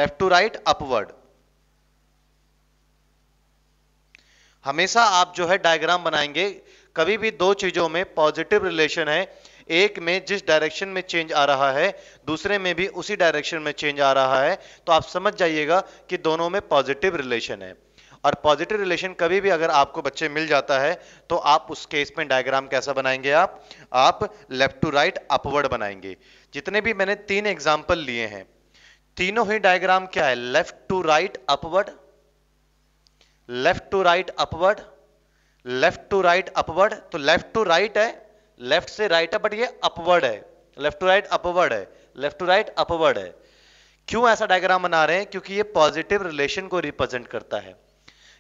लेफ्ट टू राइट अपवर्ड हमेशा आप जो है डायग्राम बनाएंगे कभी भी दो चीजों में पॉजिटिव रिलेशन है एक में जिस डायरेक्शन में चेंज आ रहा है दूसरे में भी उसी डायरेक्शन में चेंज आ रहा है तो आप समझ जाइएगा कि दोनों में पॉजिटिव रिलेशन है और पॉजिटिव रिलेशन कभी भी अगर आपको बच्चे मिल जाता है तो आप उस केस में डायग्राम कैसा बनाएंगे आप आप लेफ्ट टू राइट अपवर्ड बनाएंगे जितने भी मैंने तीन एग्जाम्पल लिए हैं तीनों ही डायग्राम क्या है left to right upward left to right upward left to right upward तो लेफ्ट टू राइट है लेफ्ट से राइट है बट ये अपवर्ड है लेफ्ट टू राइट अपवर्ड है लेफ्ट टू राइट अपवर्ड है क्यों ऐसा डायग्राम बना रहे हैं क्योंकि ये पॉजिटिव रिलेशन को रिप्रेजेंट करता है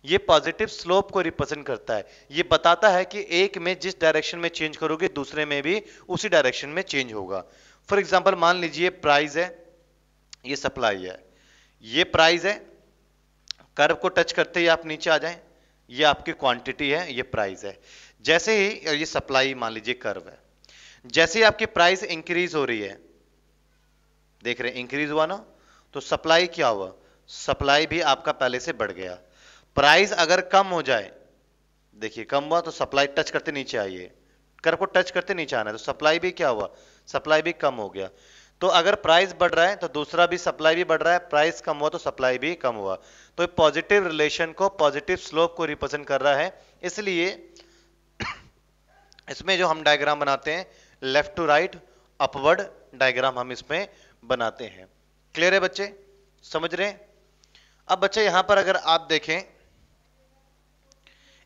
ये पॉजिटिव स्लोप को रिप्रेजेंट करता है ये बताता है कि एक में जिस डायरेक्शन में चेंज करोगे दूसरे में भी उसी डायरेक्शन में चेंज होगा फॉर एग्जाम्पल मान लीजिए प्राइज है ये सप्लाई है ये प्राइज है कर्व को टच करते ही आप नीचे आ जाए ये आपकी क्वांटिटी है ये प्राइस है जैसे ही ये सप्लाई मान लीजिए कर्व है जैसे ही आपकी प्राइस इंक्रीज हो रही है देख रहे इंक्रीज हुआ ना तो सप्लाई क्या हुआ सप्लाई भी आपका पहले से बढ़ गया प्राइस अगर कम हो जाए देखिए कम हुआ तो सप्लाई टच करते नीचे आइए कर को टच करते नीचे आना है तो सप्लाई भी क्या हुआ सप्लाई भी कम हो गया तो अगर प्राइस बढ़ रहा है तो दूसरा भी सप्लाई भी बढ़ रहा है प्राइस कम हुआ तो सप्लाई भी कम हुआ तो पॉजिटिव रिलेशन को पॉजिटिव स्लोप को रिप्रेजेंट कर रहा है इसलिए इसमें जो हम डायग्राम बनाते हैं left to right upward diagram हम इसमें बनाते हैं क्लियर है बच्चे समझ रहे हैं अब बच्चे यहां पर अगर आप देखें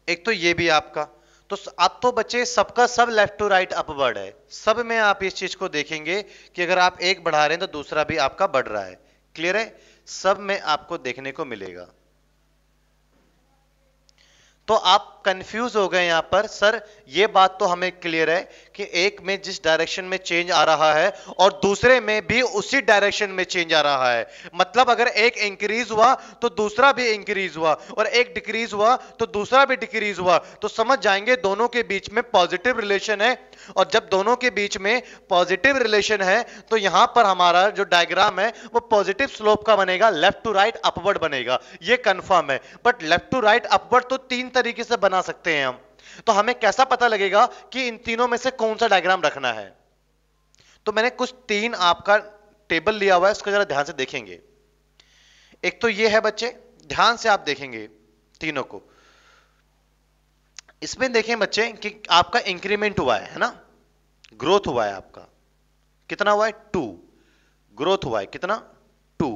एक तो ये भी आपका तो अब तो बच्चे सबका सब लेफ्ट टू राइट अपवर्ड है सब में आप इस चीज को देखेंगे कि अगर आप एक बढ़ा रहे हैं तो दूसरा भी आपका बढ़ रहा है क्लियर है सब में आपको देखने को मिलेगा तो आप कंफ्यूज हो गए यहां पर सर ये बात तो हमें क्लियर है कि एक में जिस डायरेक्शन में चेंज आ रहा है और दूसरे में भी उसी डायरेक्शन में चेंज आ रहा है मतलब अगर एक इंक्रीज हुआ तो दूसरा भी इंक्रीज हुआ और एक डिक्रीज हुआ तो दूसरा भी डिक्रीज हुआ तो समझ जाएंगे दोनों के बीच में पॉजिटिव रिलेशन है और जब दोनों के बीच में पॉजिटिव रिलेशन है तो यहां पर हमारा जो डायग्राम है वो पॉजिटिव स्लोप का बनेगा लेफ्ट टू राइट अपवर्ड बनेगा ये कंफर्म है but left to right upward तो तीन तरीके से बना बना सकते हैं हम तो हमें कैसा पता लगेगा कि इन तीनों में से कौन सा डायग्राम रखना है तो मैंने कुछ तीन आपका टेबल लिया हुआ है उसको जरा ध्यान से देखेंगे एक तो ये है बच्चे ध्यान से आप देखेंगे तीनों को इसमें देखें बच्चे कि आपका इंक्रीमेंट हुआ है है ना ग्रोथ हुआ है आपका कितना हुआ है टू ग्रोथ हुआ है कितना टू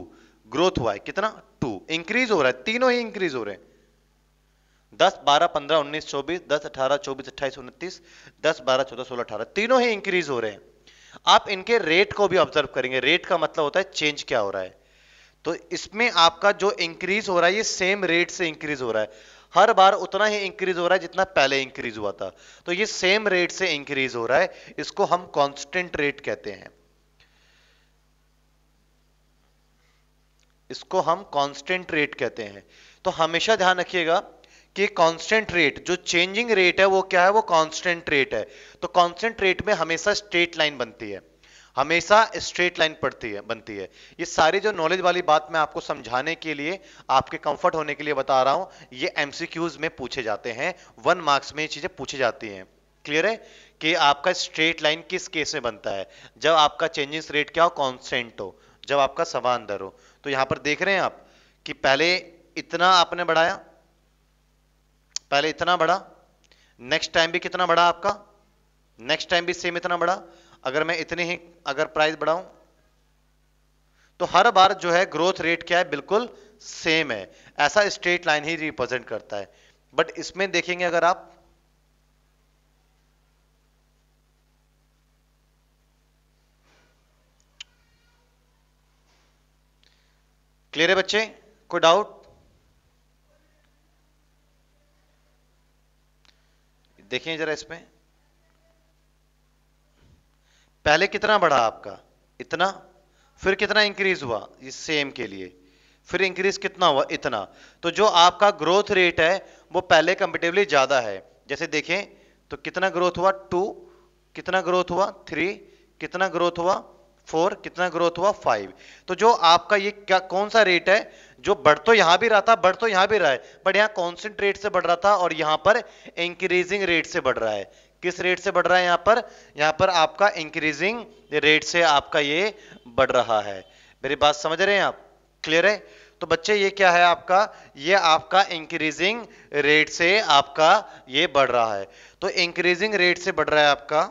ग्रोथ हुआ है कितना टू इंक्रीज हो रहा है तीनों ही इंक्रीज हो रहे हैं दस बारह पंद्रह उन्नीस चौबीस दस अठारह चौबीस अट्ठाईस उनतीस दस बारह चौदह सोलह अठारह तीनों ही इंक्रीज हो रहे हैं आप इनके रेट को भी ऑब्जर्व करेंगे रेट का मतलब होता है चेंज क्या हो रहा है तो इसमें आपका जो इंक्रीज हो रहा है ये सेम रेट से इंक्रीज हो रहा है हर बार उतना ही इंक्रीज हो रहा है जितना पहले इंक्रीज हुआ था तो ये सेम रेट से इंक्रीज हो रहा है इसको हम कॉन्स्टेंट रेट कहते हैं इसको हम कॉन्स्टेंट रेट कहते हैं तो हमेशा ध्यान रखिएगा कि कांस्टेंट रेट जो चेंजिंग रेट है वो क्या है वो कांस्टेंट रेट है तो कांस्टेंट रेट में हमेशा स्ट्रेट लाइन बनती है हमेशा स्ट्रेट लाइन पड़ती है बनती है ये सारी जो नॉलेज वाली बात मैं आपको समझाने के लिए आपके कंफर्ट होने के लिए बता रहा हूं ये एमसीक्यूज में पूछे जाते हैं वन मार्क्स में ये चीजें पूछी जाती हैं क्लियर है कि आपका स्ट्रेट लाइन किस केस में बनता है जब आपका चेंजिंग रेट क्या हो कॉन्स्टेंट हो जब आपका समान दर हो तो यहां पर देख रहे हैं आप कि पहले इतना आपने बढ़ाया पहले इतना बड़ा नेक्स्ट टाइम भी कितना बड़ा आपका नेक्स्ट टाइम भी सेम इतना बड़ा अगर मैं इतने ही अगर प्राइस बढ़ाऊं तो हर बार जो है ग्रोथ रेट क्या है बिल्कुल सेम है ऐसा स्ट्रेट लाइन ही रिप्रेजेंट करता है बट इसमें देखेंगे अगर आप क्लियर है बच्चे कोई डाउट देखें जरा इसमें पहले कितना बढ़ा आपका इतना फिर कितना इंक्रीज हुआ इस सेम के लिए फिर इंक्रीज कितना हुआ इतना तो जो आपका ग्रोथ रेट है वो पहले कंपेटिवली ज्यादा है जैसे देखें तो कितना ग्रोथ हुआ टू कितना ग्रोथ हुआ थ्री कितना ग्रोथ हुआ फोर कितना ग्रोथ हुआ फाइव तो जो आपका ये क्या कौन सा रेट है जो बढ़ तो यहां भी रहा था बढ़ तो यहां भी रहा है बट यहां कॉन्सेंट्रेट से बढ़ रहा था और यहां पर इंक्रीजिंग रेट से बढ़ रहा है किस रेट से बढ़ रहा है यहां पर यहां पर आपका इंक्रीजिंग रेट से आपका ये बढ़ रहा है मेरी बात समझ रहे हैं आप क्लियर है तो बच्चे ये क्या है आपका ये आपका इंक्रीजिंग रेट से आपका ये बढ़ रहा है तो इंक्रीजिंग रेट से बढ़ रहा है आपका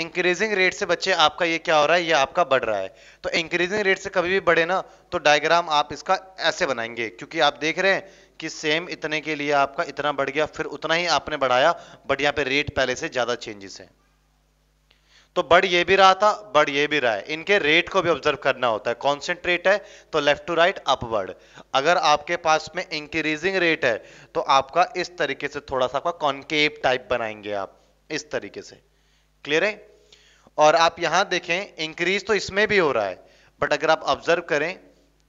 इंक्रीजिंग रेट से बच्चे आपका ये क्या हो रहा है ये आपका बढ़ रहा है तो इंक्रीजिंग रेट से कभी भी बढ़े ना तो डायग्राम आप इसका ऐसे बनाएंगे क्योंकि आप देख रहे हैं कि सेम इतने के लिए आपका इतना बढ़ गया फिर उतना ही आपने बढ़ाया बट यहाँ पे रेट पहले से ज्यादा चेंजेस है तो बढ़ ये भी रहा था बढ़ ये भी रहा है इनके रेट को भी ऑब्जर्व करना होता है कॉन्सेंट्रेट है तो लेफ्ट टू राइट अपवर्ड अगर आपके पास में इंक्रीजिंग रेट है तो आपका इस तरीके से थोड़ा सा आपका कॉन्केव टाइप बनाएंगे आप इस तरीके से क्लियर है और आप यहां देखें इंक्रीज तो इसमें भी हो रहा है बट अगर आप ऑब्जर्व करें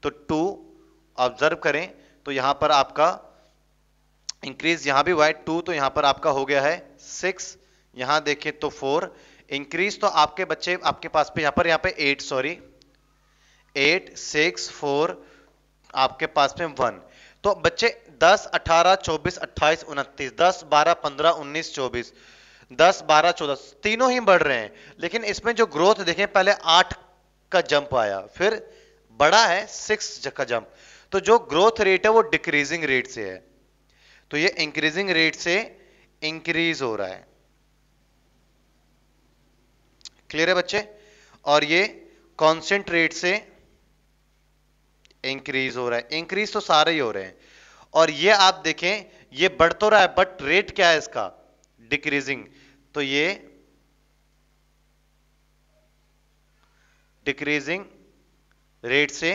तो टू ऑब्जर्व करें तो यहां पर आपका इंक्रीज यहां भी हुआ है टू तो यहां पर आपका हो गया है सिक्स यहां देखें तो फोर इंक्रीज तो आपके बच्चे आपके पास पे यहां पर यहां पे eight sorry eight six four आपके पास में वन तो बच्चे दस अठारह चौबीस अट्ठाईस उनतीस दस बारह पंद्रह उन्नीस चौबीस दस बारह चौदह तीनों ही बढ़ रहे हैं लेकिन इसमें जो ग्रोथ देखें पहले आठ का जंप आया फिर बड़ा है सिक्स का जंप तो जो ग्रोथ रेट है वो डिक्रीजिंग रेट से है तो ये इंक्रीजिंग रेट से इंक्रीज हो रहा है क्लियर है बच्चे और ये कॉन्सेंट रेट से इंक्रीज हो रहा है इंक्रीज तो सारे ही हो रहे हैं और ये आप देखें ये बढ़ तो रहा है बट रेट क्या है इसका डिक्रीजिंग तो ये डिक्रीजिंग रेट से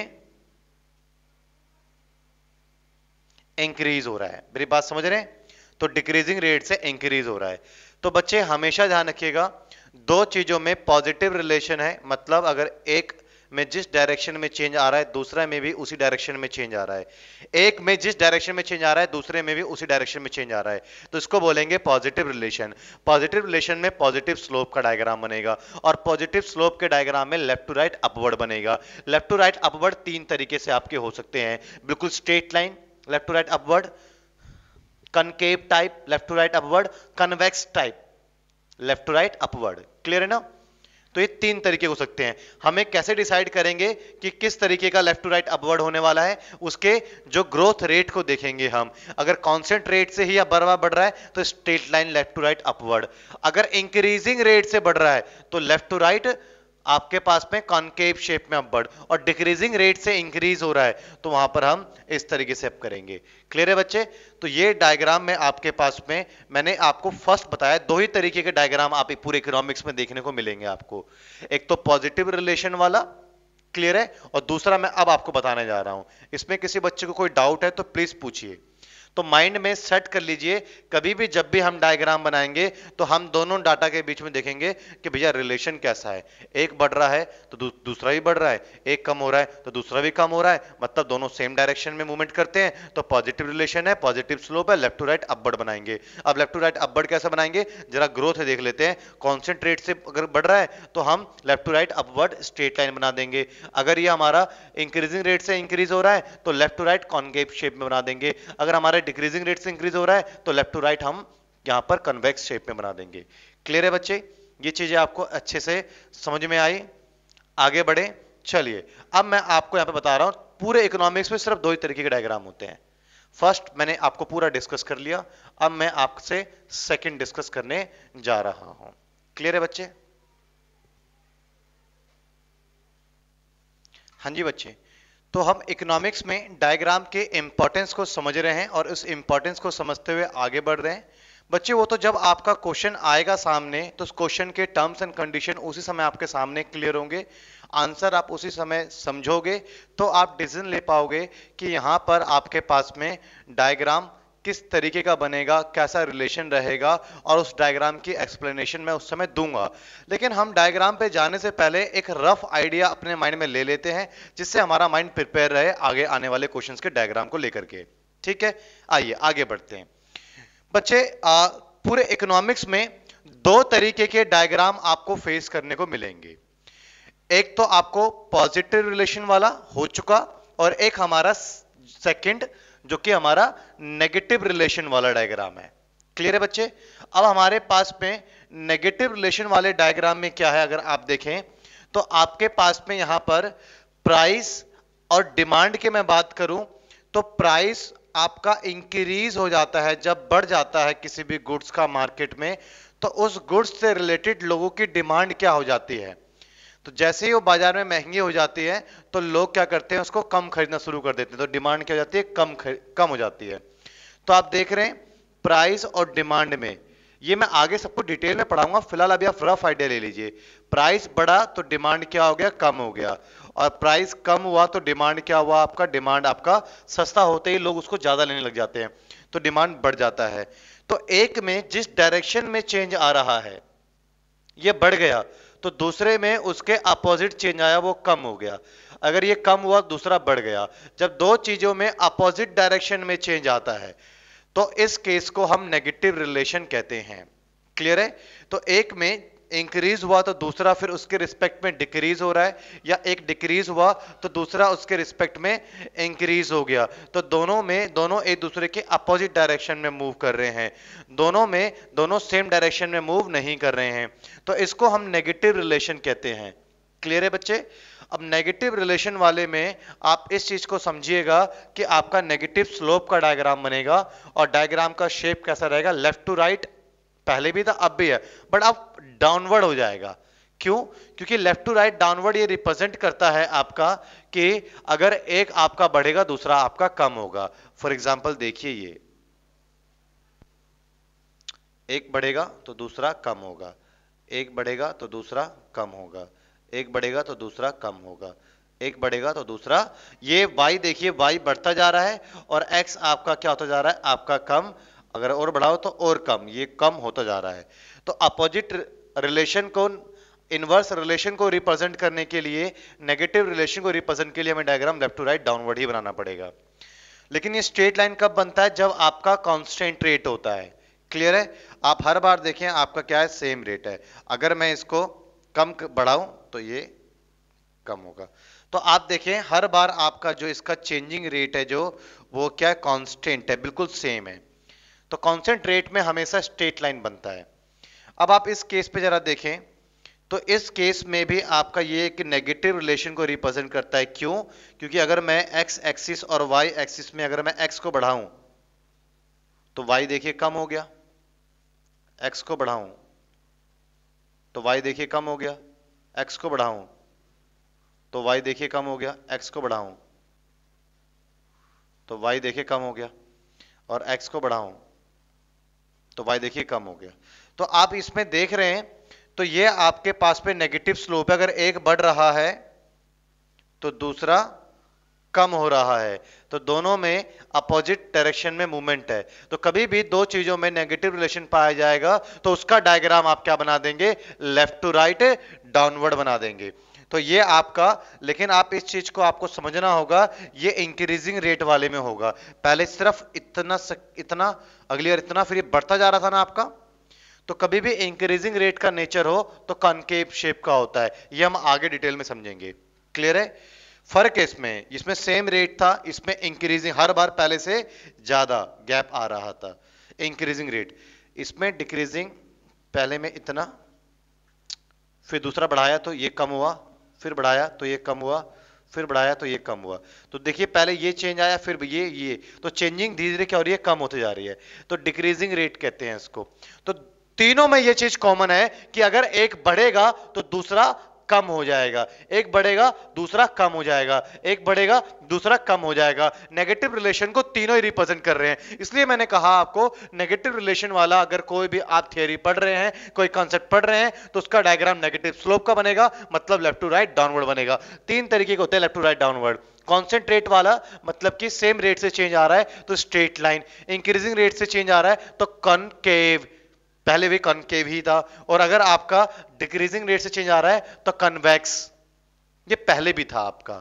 इंक्रीज हो रहा है मेरी बात समझ रहे हैं तो डिक्रीजिंग रेट से इंक्रीज हो रहा है तो बच्चे हमेशा ध्यान रखिएगा दो चीजों में पॉजिटिव रिलेशन है मतलब अगर एक में जिस डायरेक्शन में चेंज आ रहा है दूसरा में भी उसी डायरेक्शन में चेंज आ रहा है एक में जिस डायरेक्शन में चेंज आ रहा है दूसरे में भी उसी डायरेक्शन में चेंज आ रहा है तो इसको बोलेंगे पॉजिटिव रिलेशन पॉजिटिव रिलेशन में पॉजिटिव स्लोप का डायग्राम बनेगा और पॉजिटिव स्लोप के डायग्राम में लेफ्ट टू राइट अपवर्ड बनेगा लेफ्ट टू राइट अपवर्ड तीन तरीके से आपके हो सकते हैं बिल्कुल straight line left to right upward concave type left to right upward convex type left to right upward clear है ना तो ये तीन तरीके हो सकते हैं हमें कैसे डिसाइड करेंगे कि किस तरीके का लेफ्ट टू राइट अपवर्ड होने वाला है उसके जो ग्रोथ रेट को देखेंगे हम अगर कॉन्सेंट रेट से ही बरवा बढ़ रहा है तो straight line left to right upward अगर इंक्रीजिंग रेट से बढ़ रहा है तो लेफ्ट टू राइट आपके पास में कॉन्केव शेप में अपबर्ड और डिक्रीजिंग रेट से इंक्रीज हो रहा है तो वहां पर हम इस तरीके से अप करेंगे क्लियर है बच्चे तो ये डायग्राम में आपके पास में मैंने आपको फर्स्ट बताया दो ही तरीके के डायग्राम आप पूरे इकोनॉमिक्स में देखने को मिलेंगे आपको एक तो पॉजिटिव रिलेशन वाला क्लियर है और दूसरा मैं अब आपको बताने जा रहा हूं इसमें किसी बच्चे को कोई डाउट है तो प्लीज पूछिए तो माइंड में सेट कर लीजिए कभी भी जब भी हम डायग्राम बनाएंगे तो हम दोनों डाटा के बीच में देखेंगे कि भैया रिलेशन कैसा है एक बढ़ रहा है तो दू, दूसरा भी बढ़ रहा है एक कम हो रहा है तो दूसरा भी कम हो रहा है मतलब दोनों सेम डायरेक्शन में मूवमेंट करते हैं तो पॉजिटिव रिलेशन है पॉजिटिव स्लोप है लेफ्ट टू राइट अपवर्ड बनाएंगे अब लेफ्ट टू राइट अपवर्ड कैसे बनाएंगे जरा ग्रोथ है देख लेते हैं कॉन्सेंट्रेट से अगर बढ़ रहा है तो हम left to right upward straight line बना देंगे अगर ये हमारा इंक्रीजिंग रेट से इंक्रीज हो रहा है तो left to right concave shape में बना देंगे अगर हमारे है डिक्रीजिंग रेट से इंक्रीज हो रहा है तो लेफ्ट टू राइट हम यहां पर कन्वेक्स शेप में बना देंगे क्लियर है बच्चे ये चीजें आपको अच्छे से समझ में आई आगे बढ़े चलिए अब मैं आपको यहां पर बता रहा हूं पूरे इकोनॉमिक्स में सिर्फ दो ही तरीके के डायग्राम होते हैं फर्स्ट मैंने आपको पूरा डिस्कस कर लिया अब मैं आपसे सेकंड डिस्कस करने जा रहा हूं क्लियर है बच्चे हां जी बच्चे तो हम इकोनॉमिक्स में डायग्राम के इम्पोर्टेंस को समझ रहे हैं और उस इम्पोर्टेंस को समझते हुए आगे बढ़ रहे हैं बच्चे वो तो जब आपका क्वेश्चन आएगा सामने तो उस क्वेश्चन के टर्म्स एंड कंडीशन उसी समय आपके सामने क्लियर होंगे आंसर आप उसी समय समझोगे तो आप डिसीजन ले पाओगे कि यहाँ पर आपके पास में डायग्राम किस तरीके का बनेगा कैसा रिलेशन रहेगा और उस डायग्राम की एक्सप्लेनेशन मैं उस समय दूंगा लेकिन हम डायग्राम पे जाने से पहले एक रफ आइडिया अपने माइंड में ले लेते हैं जिससे हमारा माइंड प्रिपेयर रहे आगे आने वाले क्वेश्चंस के डायग्राम को लेकर के ठीक है आइए आगे बढ़ते हैं बच्चे आ, पूरे इकोनॉमिक्स में दो तरीके के डायग्राम आपको फेस करने को मिलेंगे एक तो आपको पॉजिटिव रिलेशन वाला हो चुका और एक हमारा सेकेंड जो कि हमारा नेगेटिव रिलेशन वाला डायग्राम है क्लियर है बच्चे अब हमारे पास में नेगेटिव रिलेशन वाले डायग्राम में क्या है अगर आप देखें तो आपके पास में यहां पर प्राइस और डिमांड की मैं बात करूं तो प्राइस आपका इंक्रीज हो जाता है जब बढ़ जाता है किसी भी गुड्स का मार्केट में तो उस गुड्स से रिलेटेड लोगों की डिमांड क्या हो जाती है तो जैसे ही वो बाजार में महंगी हो जाती है तो लोग क्या करते हैं उसको कम खरीदना शुरू कर देते हैं तो डिमांड क्या हो जाती है कम कम हो जाती है तो आप देख रहे हैं प्राइस और डिमांड में ये मैं आगे सबको डिटेल में पढ़ाऊंगा फिलहाल अभी आप रफ आइडिया ले लीजिए प्राइस बढ़ा तो डिमांड क्या हो गया कम हो गया और प्राइस कम हुआ तो डिमांड क्या हुआ आपका डिमांड आपका सस्ता होते ही लोग उसको ज्यादा लेने लग जाते हैं तो डिमांड बढ़ जाता है तो एक में जिस डायरेक्शन में चेंज आ रहा है ये बढ़ गया तो दूसरे में उसके अपोजिट चेंज आया वो कम हो गया अगर ये कम हुआ दूसरा बढ़ गया जब दो चीजों में अपोजिट डायरेक्शन में चेंज आता है तो इस केस को हम नेगेटिव रिलेशन कहते हैं क्लियर है तो एक में इंक्रीज हुआ तो दूसरा फिर उसके रिस्पेक्ट में डिक्रीज हो रहा है या एक डिक्रीज हुआ तो दूसरा उसके रिस्पेक्ट में इंक्रीज हो गया तो दोनों में दोनों एक दूसरे के अपोजिट डायरेक्शन में मूव कर रहे हैं दोनों में दोनों सेम डायरेक्शन में मूव नहीं कर रहे हैं तो इसको हम नेगेटिव रिलेशन कहते हैं क्लियर है बच्चे अब नेगेटिव रिलेशन वाले में आप इस चीज को समझिएगा कि आपका नेगेटिव स्लोप का डायग्राम बनेगा और डायग्राम का शेप कैसा रहेगा लेफ्ट टू राइट पहले भी था अब भी है बट अब डाउनवर्ड हो जाएगा क्यों क्योंकि लेफ्ट टू राइट डाउनवर्ड ये रिप्रेजेंट करता है आपका कि अगर एक आपका बढ़ेगा दूसरा आपका कम होगा फॉर एग्जाम्पल देखिए ये एक बढ़ेगा तो दूसरा कम होगा एक बढ़ेगा तो दूसरा कम होगा एक बढ़ेगा तो दूसरा कम होगा एक बढ़ेगा तो दूसरा ये y देखिए y बढ़ता जा रहा है और x आपका क्या होता जा रहा है आपका कम अगर और बढ़ाओ तो और कम ये कम होता जा रहा है तो अपोजिट रिलेशन को इनवर्स रिलेशन को रिप्रेजेंट करने के लिए नेगेटिव रिलेशन को रिप्रेजेंट के लिए हमें diagram left to right downward ही बनाना पड़ेगा लेकिन ये स्ट्रेट लाइन कब बनता है जब आपका कॉन्स्टेंट रेट होता है क्लियर है आप हर बार देखें आपका क्या है सेम रेट है अगर मैं इसको कम बढ़ाऊं तो ये कम होगा तो आप देखें हर बार आपका जो इसका चेंजिंग रेट है जो वो क्या कांस्टेंट है बिल्कुल सेम है तो कॉन्सेंट्रेट में हमेशा स्ट्रेट लाइन बनता है अब आप इस केस पे जरा देखें तो इस केस में भी आपका ये एक नेगेटिव रिलेशन को रिप्रेजेंट करता है क्यों क्योंकि अगर मैं एक्स एक्सिस और वाई एक्सिस में अगर मैं एक्स को बढ़ाऊं तो वाई देखिए कम हो गया एक्स को बढ़ाऊं तो वाई देखिए कम हो गया एक्स को बढ़ाऊं तो वाई देखिए कम हो गया एक्स को बढ़ाऊं तो वाई देखिए कम हो गया और एक्स को बढ़ाऊं तो वाई देखिए कम हो गया तो आप इसमें देख रहे हैं तो ये आपके पास पे नेगेटिव स्लोप है अगर एक बढ़ रहा है तो दूसरा कम हो रहा है तो दोनों में अपोजिट डायरेक्शन में मूवमेंट है तो कभी भी दो चीजों में नेगेटिव रिलेशन पाया जाएगा तो उसका डायग्राम आप क्या बना देंगे लेफ्ट टू राइट डाउनवर्ड बना देंगे तो ये आपका लेकिन आप इस चीज को आपको समझना होगा ये इंक्रीजिंग रेट वाले में होगा पहले सिर्फ इतना सक, इतना अगली बार इतना फिर ये बढ़ता जा रहा था ना आपका तो कभी भी इंक्रीजिंग रेट का नेचर हो तो कनकेप शेप का होता है ये हम आगे डिटेल में समझेंगे क्लियर है फर्क है इसमें इसमें सेम रेट था इसमें इंक्रीजिंग हर बार पहले से ज्यादा गैप आ रहा था इंक्रीजिंग रेट इसमें डिक्रीजिंग पहले में इतना फिर दूसरा बढ़ाया तो ये कम हुआ फिर बढ़ाया तो ये कम हुआ फिर बढ़ाया तो ये कम हुआ तो देखिए पहले ये चेंज आया फिर ये ये तो चेंजिंग धीरे धीरे क्या हो रही है कम होती जा रही है तो डिक्रीजिंग रेट कहते हैं इसको तो तीनों में ये चीज कॉमन है कि अगर एक बढ़ेगा तो दूसरा कम हो जाएगा एक बढ़ेगा दूसरा कम हो जाएगा एक बढ़ेगा दूसरा कम हो जाएगा नेगेटिव रिलेशन को तीनों ही रिप्रेजेंट कर रहे हैं इसलिए मैंने कहा आपको नेगेटिव रिलेशन वाला अगर कोई भी आप थियोरी पढ़ रहे हैं कोई कॉन्सेप्ट पढ़ रहे हैं तो उसका डायग्राम नेगेटिव स्लोप का बनेगा मतलब लेफ्ट टू राइट डाउनवर्ड बनेगा तीन तरीके के होते हैं left to right downward concentrate वाला मतलब कि सेम रेट से चेंज आ रहा है तो स्ट्रेट लाइन इंक्रीजिंग रेट से चेंज आ रहा है तो कनकेव पहले भी कनकेव ही था और अगर आपका डिक्रीजिंग रेट से चेंज आ रहा है तो कन्वेक्स ये पहले भी था आपका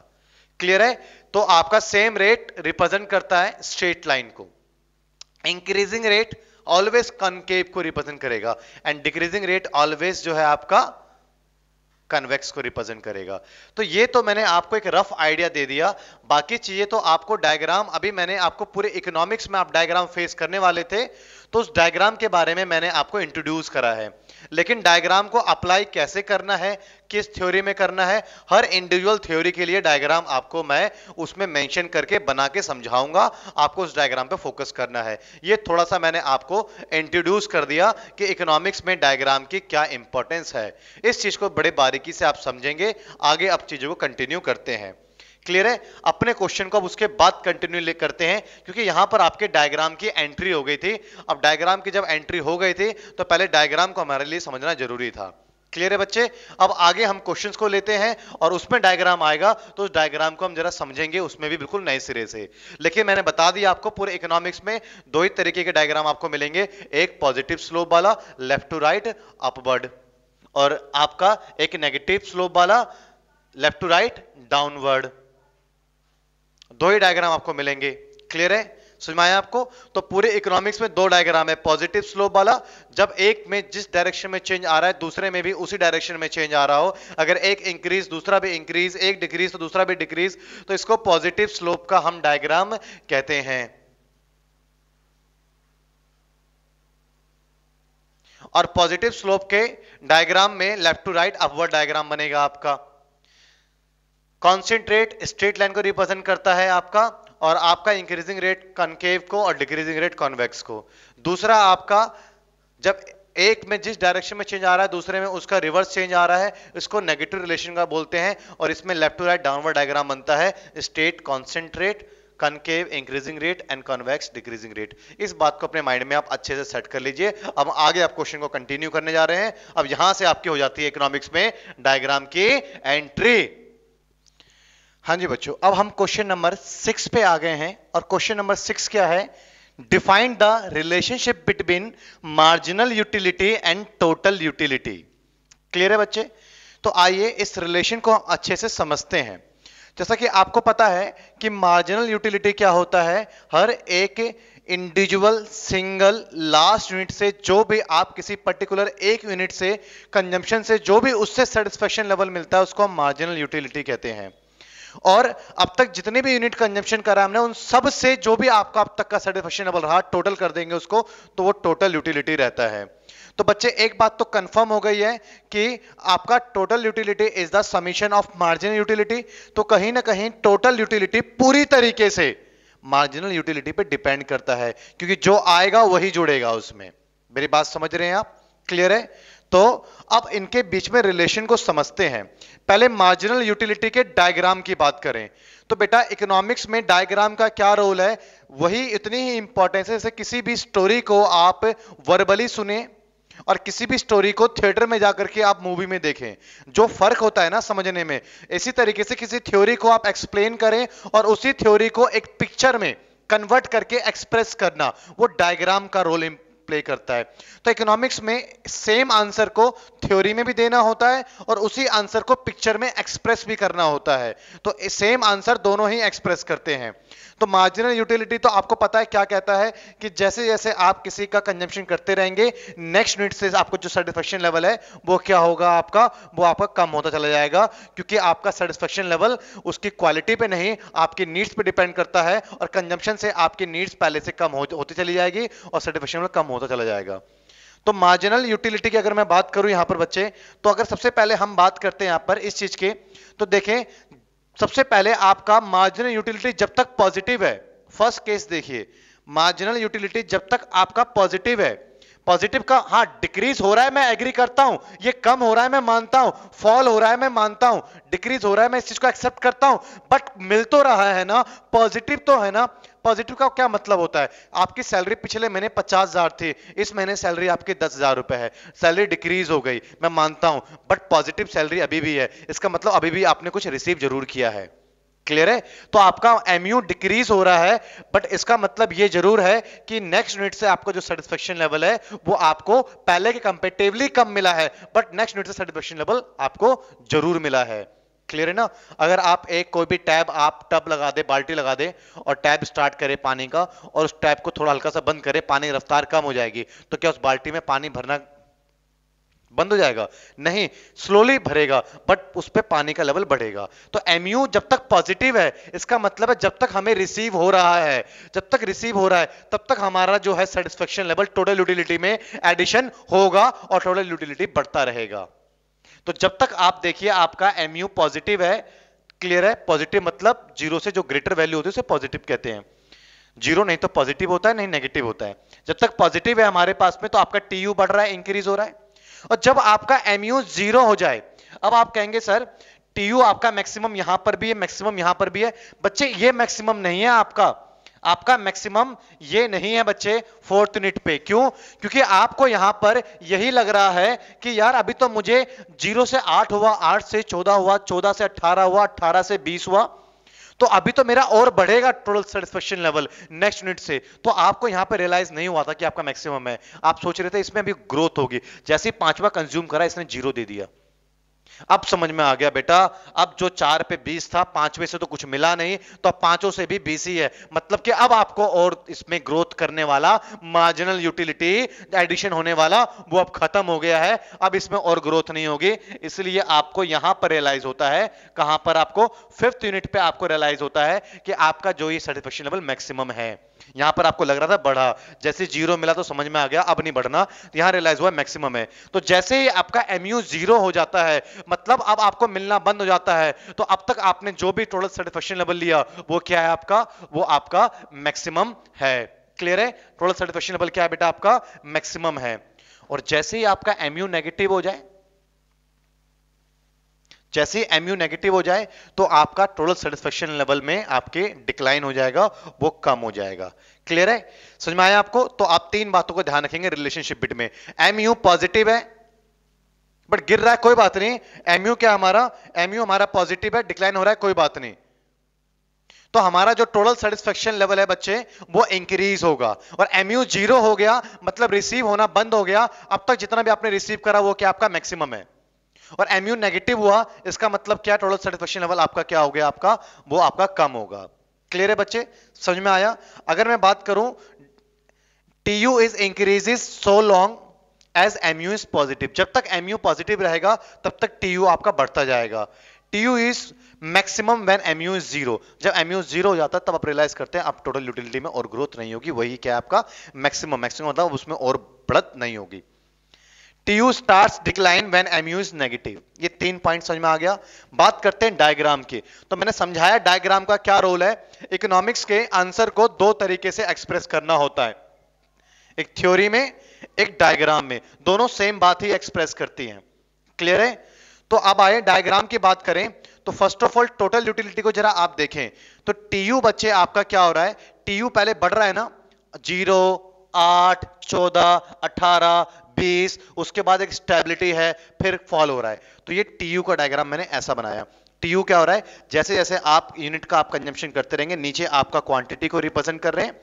क्लियर है तो आपका सेम रेट रिप्रेजेंट करता है स्ट्रेट लाइन को इंक्रीजिंग रेट ऑलवेज कनकेव को रिप्रेजेंट करेगा एंड डिक्रीजिंग रेट ऑलवेज जो है आपका कन्वेक्स को रिप्रेजेंट करेगा तो ये तो मैंने आपको एक रफ आइडिया दे दिया बाकी चीजें तो आपको डायग्राम अभी मैंने आपको पूरे इकोनॉमिक्स में आप डायग्राम फेस करने वाले थे तो उस डायग्राम के बारे में मैंने आपको इंट्रोड्यूस करा है लेकिन डायग्राम को अप्लाई कैसे करना है किस थ्योरी में करना है हर इंडिविजुअल थ्योरी के लिए डायग्राम आपको मैं उसमें मेंशन करके बना के समझाऊंगा आपको उस डायग्राम पे फोकस करना है ये थोड़ा सा मैंने आपको इंट्रोड्यूस कर दिया कि इकोनॉमिक्स में डायग्राम की क्या इंपॉर्टेंस है इस चीज को बड़े बारीकी से आप समझेंगे आगे आप चीजों को कंटिन्यू करते हैं क्लियर है अपने क्वेश्चन को अब उसके बाद कंटिन्यू करते हैं क्योंकि यहां पर आपके डायग्राम की एंट्री हो गई थी अब डायग्राम की जब एंट्री हो गई थी तो पहले डायग्राम को हमारे लिए समझना जरूरी था क्लियर है बच्चे अब आगे हम क्वेश्चंस को लेते हैं और उसमें डायग्राम आएगा तो उस डायग्राम को हम जरा समझेंगे उसमें भी बिल्कुल नए सिरे से लेकिन मैंने बता दिया आपको पूरे इकोनॉमिक्स में दो ही तरीके के डायग्राम आपको मिलेंगे एक पॉजिटिव स्लोप वाला लेफ्ट टू राइट अपवर्ड और आपका एक नेगेटिव स्लोप वाला लेफ्ट टू राइट डाउनवर्ड दो ही डायग्राम आपको मिलेंगे क्लियर है समझ में आया आपको तो पूरे इकोनॉमिक्स में दो डायग्राम है पॉजिटिव स्लोप वाला जब एक में जिस डायरेक्शन में चेंज आ रहा है दूसरे में भी उसी डायरेक्शन में चेंज आ रहा हो अगर एक इंक्रीज दूसरा भी इंक्रीज एक डिक्रीज तो दूसरा भी डिक्रीज तो इसको पॉजिटिव स्लोप का हम डायग्राम कहते हैं और पॉजिटिव स्लोप के डायग्राम में left to right upward diagram बनेगा आपका कॉन्सेंट्रेट स्ट्रेट लाइन को रिप्रेजेंट करता है आपका और आपका इंक्रीजिंग रेट कॉन्केव को और डिक्रीजिंग रेट कॉन्वेक्स को दूसरा आपका जब एक में जिस डायरेक्शन में चेंज आ रहा है दूसरे में उसका रिवर्स चेंज आ रहा है इसको नेगेटिव रिलेशन का बोलते हैं और इसमें left to right downward diagram बनता है state concentrate concave increasing rate and convex decreasing rate इस बात को अपने माइंड में आप अच्छे से सेट कर लीजिए अब आगे आप क्वेश्चन को कंटिन्यू करने जा रहे हैं अब यहां से आपकी हो जाती है इकोनॉमिक्स में डायग्राम की एंट्री हाँ जी बच्चों अब हम क्वेश्चन नंबर सिक्स पे आ गए हैं और क्वेश्चन नंबर सिक्स क्या है define the relationship between marginal utility and total utility clear है बच्चे तो आइए इस रिलेशन को हम अच्छे से समझते हैं जैसा कि आपको पता है कि मार्जिनल यूटिलिटी क्या होता है हर एक इंडिविजुअल सिंगल लास्ट यूनिट से जो भी आप किसी पर्टिकुलर एक यूनिट से कंजम्पशन से जो भी उससे सेटिस्फेक्शन लेवल मिलता है उसको हम मार्जिनल यूटिलिटी कहते हैं और अब तक जितने भी यूनिट कंजम्पशन करा हमने उन सब से जो भी आपका अब तक का सर्टिफिकेशनेबल रहा टोटल कर देंगे उसको तो वो टोटल यूटिलिटी रहता है तो बच्चे एक बात तो कंफर्म हो गई है कि आपका total utility is the summation of marginal utility तो कहीं ना कहीं टोटल यूटिलिटी पूरी तरीके से मार्जिनल यूटिलिटी पे डिपेंड करता है क्योंकि जो आएगा वही जुड़ेगा उसमें मेरी बात समझ रहे हैं आप क्लियर है तो अब इनके बीच में रिलेशन को समझते हैं पहले मार्जिनल यूटिलिटी के डायग्राम की बात करें तो बेटा इकोनॉमिक्स में डायग्राम का क्या रोल है वही इतनी ही इंपॉर्टेंस है जैसे किसी भी स्टोरी को आप वर्बली सुने और किसी भी स्टोरी को थिएटर में जाकर के आप मूवी में देखें जो फर्क होता है ना समझने में इसी तरीके से किसी थ्योरी को आप एक्सप्लेन करें और उसी थ्योरी को एक पिक्चर में कन्वर्ट करके एक्सप्रेस करना वो डायग्राम का रोल प्ले करता है तो इकोनॉमिक्स में सेम आंसर को थ्योरी में भी देना होता है और उसी आंसर को पिक्चर में एक्सप्रेस भी करना होता है तो सेम आंसर दोनों ही एक्सप्रेस करते हैं तो मार्जिनल यूटिलिटी तो आपको पता है क्या कहता है कि जैसे जैसे आप किसी का कंजम्पशन करते रहेंगे नेक्स्ट यूनिट से आपको जो सेटिस्फेक्शन लेवल है वो क्या होगा आपका वो आपका कम होता चला जाएगा क्योंकि आपका सेटिस्फेक्शन लेवल उसकी क्वालिटी पे नहीं आपकी नीड्स पे डिपेंड करता है और कंजम्पशन से आपकी नीड्स पहले से कम हो, होती चली जाएगी और सेटिस्फेक्शन लेवल कम होता होता चला जाएगा तो मार्जिनल यूटिलिटी की अगर मैं बात करूं यहां पर बच्चे तो अगर सबसे पहले हम बात करते हैं यहां पर इस चीज के तो देखें सबसे पहले आपका मार्जिनल यूटिलिटी जब तक पॉजिटिव है फर्स्ट केस देखिए मार्जिनल यूटिलिटी जब तक आपका पॉजिटिव है पॉजिटिव का हाँ डिक्रीज हो रहा है मैं एग्री करता हूं ये कम हो रहा है मैं मानता हूं फॉल हो रहा है मैं मानता हूं डिक्रीज हो रहा है मैं इस चीज को एक्सेप्ट करता हूं बट मिल तो रहा है ना पॉजिटिव तो है ना पॉजिटिव का क्या मतलब होता है आपकी सैलरी पिछले महीने पचास हजार थी इस महीने सैलरी आपकी दस हजार रुपए है सैलरी डिक्रीज हो गई मैं मानता हूं बट पॉजिटिव सैलरी अभी भी है इसका मतलब अभी भी आपने कुछ रिसीव जरूर किया है क्लियर है तो आपका एमयू डिक्रीज हो रहा है बट इसका मतलब यह जरूर है कि नेक्स्ट यूनिट से आपका जो सेटिस्फेक्शन लेवल है वो आपको पहले के कंपेटिवली कम मिला है बट नेक्स्ट यूनिट से सेटिस्फेक्शन लेवल आपको जरूर मिला है क्लियर है ना अगर आप एक कोई भी टैब आप टब लगा दे बाल्टी लगा दे और टैब स्टार्ट करे पानी का और उस टैब को थोड़ा हल्का सा बंद करे पानी की रफ्तार कम हो जाएगी तो क्या उस बाल्टी में पानी भरना बंद हो जाएगा नहीं स्लोली भरेगा बट उस पर पानी का लेवल बढ़ेगा तो एमयू जब तक पॉजिटिव है इसका मतलब है जब तक हमें रिसीव हो रहा है जब तक रिसीव हो रहा है तब तक हमारा जो है सेटिस्फेक्शन लेवल टोटल यूटिलिटी में एडिशन होगा और टोटल यूटिलिटी बढ़ता रहेगा तो जब तक आप देखिए आपका एमयू पॉजिटिव है क्लियर है पॉजिटिव मतलब जीरो से जो ग्रेटर वैल्यू होती है उसे पॉजिटिव कहते हैं जीरो नहीं तो पॉजिटिव होता है नहीं नेगेटिव होता है जब तक पॉजिटिव है हमारे पास में तो आपका टी यू बढ़ रहा है इंक्रीज हो रहा है और जब आपका एम यू जीरो हो जाए अब आप कहेंगे सर टी यू आपका मैक्सिमम यहां पर भी है मैक्सिमम यहां पर भी है बच्चे ये मैक्सिमम नहीं है आपका आपका मैक्सिमम ये नहीं है बच्चे फोर्थ यूनिट पे क्यों क्योंकि आपको यहां पर यही लग रहा है कि यार अभी तो मुझे जीरो से आठ हुआ आठ से चौदह हुआ चौदह से अट्ठारह हुआ अट्ठारह से बीस हुआ तो अभी तो मेरा और बढ़ेगा total satisfaction level next unit से तो आपको यहां पर रियलाइज नहीं हुआ था कि आपका मैक्सिमम है आप सोच रहे थे इसमें अभी ग्रोथ होगी जैसे पांचवा कंज्यूम करा इसने जीरो दे दिया अब समझ में आ गया बेटा अब जो चार पे बीस था पांचवे से तो कुछ मिला नहीं तो अब पांचों से भी बीस ही है मतलब कि अब आपको और इसमें ग्रोथ करने वाला मार्जिनल यूटिलिटी एडिशन होने वाला वो अब खत्म हो गया है अब इसमें और ग्रोथ नहीं होगी इसलिए आपको यहां पर रियलाइज होता है कहां पर आपको फिफ्थ यूनिट पे आपको रियलाइज होता है कि आपका जो ये सर्टिफिकेशन लेवल मैक्सिमम है यहां पर आपको लग रहा था बढ़ा जैसे जीरो मिला तो समझ में आ गया अब नहीं बढ़ना यहां रियलाइज हुआ मैक्सिमम है तो जैसे ही आपका एमयू जीरो हो जाता है मतलब अब आपको मिलना बंद हो जाता है तो अब तक आपने जो भी टोटल सेटिस्फेक्शन लेवल लिया वो क्या है आपका वो आपका मैक्सिमम है क्लियर है टोटल सर्टिफिकेशन लेवल क्या है बेटा आपका मैक्सिमम है और जैसे ही आपका एमयू नेगेटिव हो जाए जैसे ही एमयू नेगेटिव हो जाए तो आपका टोटल सेटिस्फेक्शन लेवल में आपके डिक्लाइन हो जाएगा वो कम हो जाएगा क्लियर है समझ में आया आपको तो आप तीन बातों को ध्यान रखेंगे रिलेशनशिप बिट में एमयू पॉजिटिव है बट गिर रहा है कोई बात नहीं एमयू क्या हमारा एमयू हमारा पॉजिटिव है डिक्लाइन हो रहा है कोई बात नहीं तो हमारा जो टोटल सेटिस्फेक्शन लेवल है बच्चे वो इंक्रीज होगा और एमयू जीरो हो गया मतलब रिसीव होना बंद हो गया अब तक जितना भी आपने रिसीव करा वो क्या आपका मैक्सिमम है और एम्यू नेगेटिव हुआ इसका मतलब क्या टोटल सेटिस्फेक्शन लेवल आपका क्या हो गया आपका वो आपका कम होगा क्लियर है बच्चे समझ में आया अगर मैं बात करूं T U is increases so long as MU is positive जब तक एमयू पॉजिटिव रहेगा तब तक टी यू आपका बढ़ता जाएगा T U is maximum when MU is zero जब एमयू जीरो हो जाता है तब आप रियलाइज करते हैं आप टोटल यूटिलिटी में और ग्रोथ नहीं होगी वही क्या आपका मैक्सिमम मैक्सिमम मतलब उसमें और बढ़त नहीं होगी TU starts decline when MU is negative. ये तीन पॉइंट समझ में आ गया बात करते हैं डायग्राम के तो मैंने समझाया डायग्राम का क्या रोल है इकोनॉमिक्स के आंसर को दो तरीके से एक्सप्रेस करना होता है एक थ्योरी में एक डायग्राम में दोनों सेम बात ही एक्सप्रेस करती हैं क्लियर है तो अब आए डायग्राम की बात करें तो first of all total utility को जरा आप देखें तो टीयू बच्चे आपका क्या हो रहा है टीयू पहले बढ़ रहा है ना जीरो आठ चौदह अठारह बेस उसके बाद एक स्टेबिलिटी है फिर फॉल हो रहा है तो ये टीयू का डायग्राम मैंने ऐसा बनाया टी क्या हो रहा है जैसे जैसे आप यूनिट का आप कंजन करते रहेंगे नीचे आपका क्वांटिटी को रिप्रेजेंट कर रहे हैं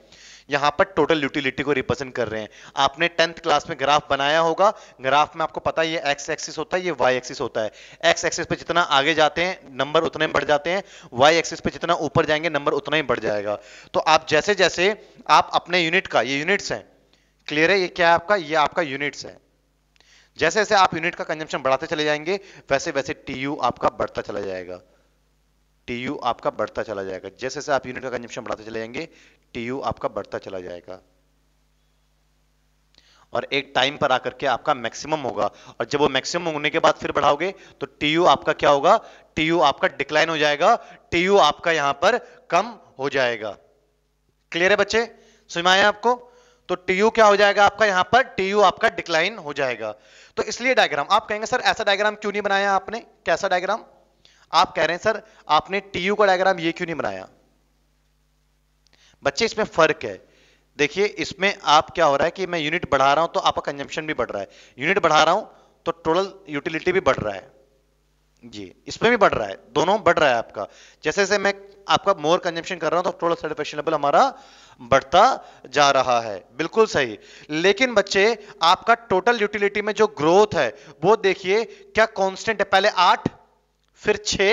यहां पर टोटल यूटिलिटी को रिप्रेजेंट कर रहे हैं आपने टेंथ क्लास में ग्राफ बनाया होगा ग्राफ में आपको पता है ये एक्स एक्सिस होता है ये वाई एक्सिस होता है एक्स एक्सिस पे जितना आगे जाते हैं नंबर उतने बढ़ जाते हैं वाई एक्सिस पे जितना ऊपर जाएंगे नंबर उतना ही बढ़ जाएगा तो आप जैसे जैसे आप अपने यूनिट का ये यूनिट्स हैं क्लियर है ये क्या है आपका ये आपका यूनिट्स है जैसे जैसे आप यूनिट का कंजम्पशन बढ़ाते चले जाएंगे वैसे वैसे टी आपका बढ़ता चला जाएगा टी आपका बढ़ता चला जाएगा जैसे जैसे आप यूनिट का कंजम्पशन बढ़ाते चले जाएंगे टी आपका बढ़ता चला जाएगा और एक टाइम पर आकर के आपका मैक्सिमम होगा और जब वो मैक्सिमम होने के बाद फिर बढ़ाओगे तो टी आपका क्या होगा टी आपका डिक्लाइन हो जाएगा टी आपका यहां पर कम हो जाएगा क्लियर है बच्चे समझ में आया आपको तो टीयू क्या हो जाएगा आपका यहां पर टीयू आपका डिक्लाइन हो जाएगा तो इसलिए डायग्राम आप कहेंगे सर ऐसा डायग्राम क्यों नहीं बनाया आपने कैसा डायग्राम आप कह रहे हैं सर आपने टीयू का डायग्राम ये क्यों नहीं बनाया बच्चे इसमें फर्क है देखिए इसमें आप क्या हो रहा है कि मैं यूनिट बढ़ा रहा हूं तो आपका कंजम्पशन भी बढ़ रहा है यूनिट बढ़ा रहा हूं तो टोटल यूटिलिटी भी बढ़ रहा है जी इसमें भी बढ़ रहा है दोनों बढ़ रहा है आपका जैसे जैसे मैं आपका मोर कंजम्पशन कर रहा हूं तो टोटल सेटिस्फेक्शन लेवल हमारा बढ़ता जा रहा है बिल्कुल सही लेकिन बच्चे आपका टोटल यूटिलिटी में जो ग्रोथ है वो देखिए क्या कांस्टेंट है पहले आठ फिर छ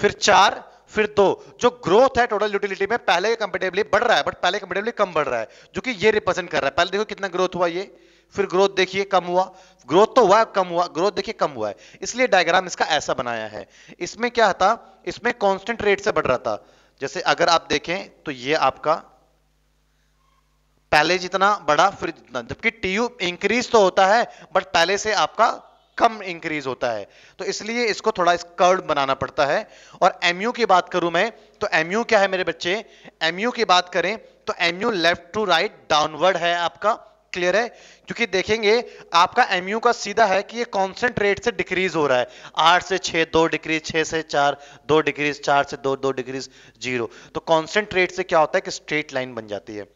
फिर चार फिर दो जो ग्रोथ है टोटल यूटिलिटी में पहले कंपेटेबली बढ़ रहा है बट पहले कंपेटेबली कम बढ़ रहा है जो कि ये रिप्रेजेंट कर रहा है पहले देखो कितना ग्रोथ हुआ ये फिर ग्रोथ देखिए कम हुआ ग्रोथ तो हुआ कम हुआ ग्रोथ देखिए कम हुआ है इसलिए डायग्राम इसका ऐसा बनाया है इसमें क्या था इसमें कॉन्स्टेंट रेट से बढ़ रहा था जैसे अगर आप देखें तो ये आपका पहले जितना बड़ा फिर जितना जबकि टी यू इंक्रीज तो होता है बट पहले से आपका कम इंक्रीज होता है तो इसलिए इसको थोड़ा इस कर्ड बनाना पड़ता है और एम की बात करूं मैं तो एम क्या है मेरे बच्चे एम की बात करें तो M left to right downward है आपका क्लियर है क्योंकि देखेंगे आपका एमयू का सीधा है कि ये कॉन्सेंट रेट से डिक्रीज हो रहा है आठ से छह दो डिग्री छह से चार दो डिग्रीज चार से दो दो डिग्रीज जीरो तो कॉन्सेंट रेट से क्या होता है कि स्ट्रेट लाइन बन जाती है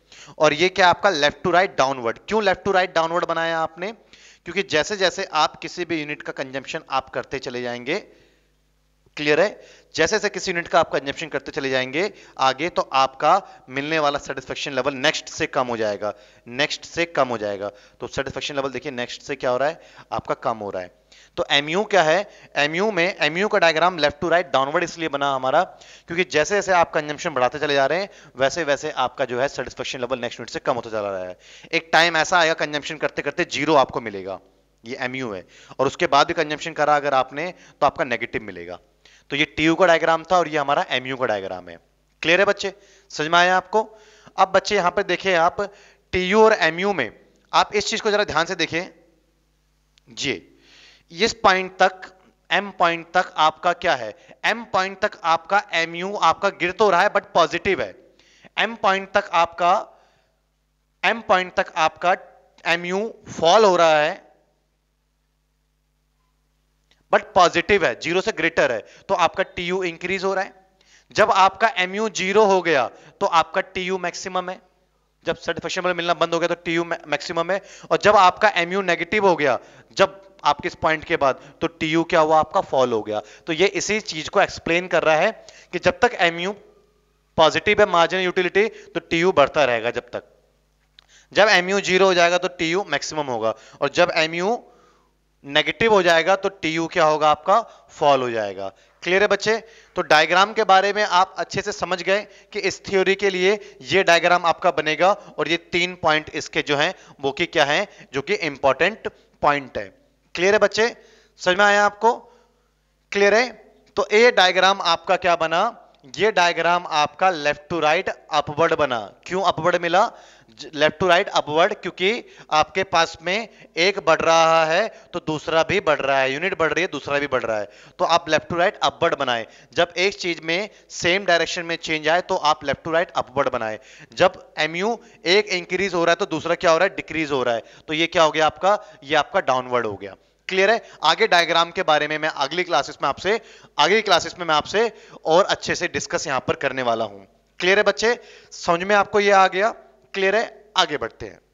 और ये क्या आपका लेफ्ट टू राइट डाउनवर्ड क्यों लेफ्ट टू राइट डाउनवर्ड बनाया आपने क्योंकि जैसे जैसे आप किसी भी यूनिट का कंजम्पशन आप करते चले जाएंगे क्लियर है जैसे जैसे किसी यूनिट का आपका कंजप्शन करते चले जाएंगे आगे तो आपका मिलने वाला सेटिस्फेक्शन लेवल नेक्स्ट से कम हो जाएगा नेक्स्ट से कम हो जाएगा तो सेटिस्फेक्शन लेवल देखिए नेक्स्ट से क्या हो रहा है आपका कम हो रहा है तो एमयू क्या है एमयू में एमयू का diagram left to right downward इसलिए बना हमारा क्योंकि जैसे जैसे आप कंजम्पशन बढ़ाते चले जा रहे हैं वैसे वैसे आपका जो है सेटिस्फेक्शन लेवल नेक्स्ट यूनिट से कम होता चला रहा है एक टाइम ऐसा आएगा कंजम्पशन करते करते जीरो आपको मिलेगा ये एमयू है और उसके बाद भी कंजम्पशन करा अगर आपने तो आपका नेगेटिव मिलेगा तो ये टीयू का डायग्राम था और ये हमारा एमयू का डायग्राम है क्लियर है बच्चे समझ में आया आपको अब बच्चे यहां पर देखें आप टीयू और एमयू में आप इस चीज को जरा ध्यान से देखें जी इस पॉइंट तक एम पॉइंट तक आपका क्या है एम पॉइंट तक आपका एम यू आपका गिर तो रहा है बट पॉजिटिव है एम पॉइंट तक आपका एम पॉइंट तक आपका एम यू फॉल हो रहा है बट पॉजिटिव है जीरो से ग्रेटर है तो आपका टी यू इंक्रीज हो रहा है जब आपका एम यू जीरो हो गया तो आपका टी यू मैक्सिमम है जब सर्टिफिकेशन मिलना बंद हो गया तो टी यू मैक्सिमम है और जब आपका एम यू नेगेटिव हो गया जब आपके इस पॉइंट के बाद तो टी यू क्या हुआ आपका फॉल हो गया तो ये इसी चीज को एक्सप्लेन कर रहा है कि जब तक एम यू पॉजिटिव है मार्जिन यूटिलिटी तो टी यू बढ़ता रहेगा जब तक जब एम यू जीरो हो जाएगा तो टी यू मैक्सिमम होगा और जब एम यू नेगेटिव हो जाएगा तो टी यू क्या होगा आपका फॉल हो जाएगा क्लियर है बच्चे तो डायग्राम के बारे में आप अच्छे से समझ गए कि इस थ्योरी के लिए ये डायग्राम आपका बनेगा और ये तीन पॉइंट इसके जो हैं वो कि क्या है जो कि इंपॉर्टेंट पॉइंट है क्लियर है बच्चे समझ में आया आपको क्लियर है तो ये डायग्राम आपका क्या बना ये डायग्राम आपका लेफ्ट टू राइट अपवर्ड बना क्यों अपवर्ड मिला लेफ्ट टू राइट अपवर्ड क्योंकि आपके पास में एक बढ़ रहा है तो दूसरा भी बढ़ रहा है यूनिट बढ़ रही है दूसरा भी बढ़ रहा है तो आप लेफ्ट टू राइट अपवर्ड बनाए जब एक चीज में सेम डायरेक्शन में चेंज आए तो आप लेफ्ट टू राइट अपवर्ड बनाए जब एम एक इंक्रीज हो रहा है तो दूसरा क्या हो रहा है डिक्रीज हो रहा है तो ये क्या हो गया आपका ये आपका डाउनवर्ड हो गया क्लियर है आगे डायग्राम के बारे में मैं अगली क्लासेस में आपसे अगली क्लासेस में मैं आपसे और अच्छे से डिस्कस यहां पर करने वाला हूं क्लियर है बच्चे समझ में आपको ये आ गया क्लियर है आगे बढ़ते हैं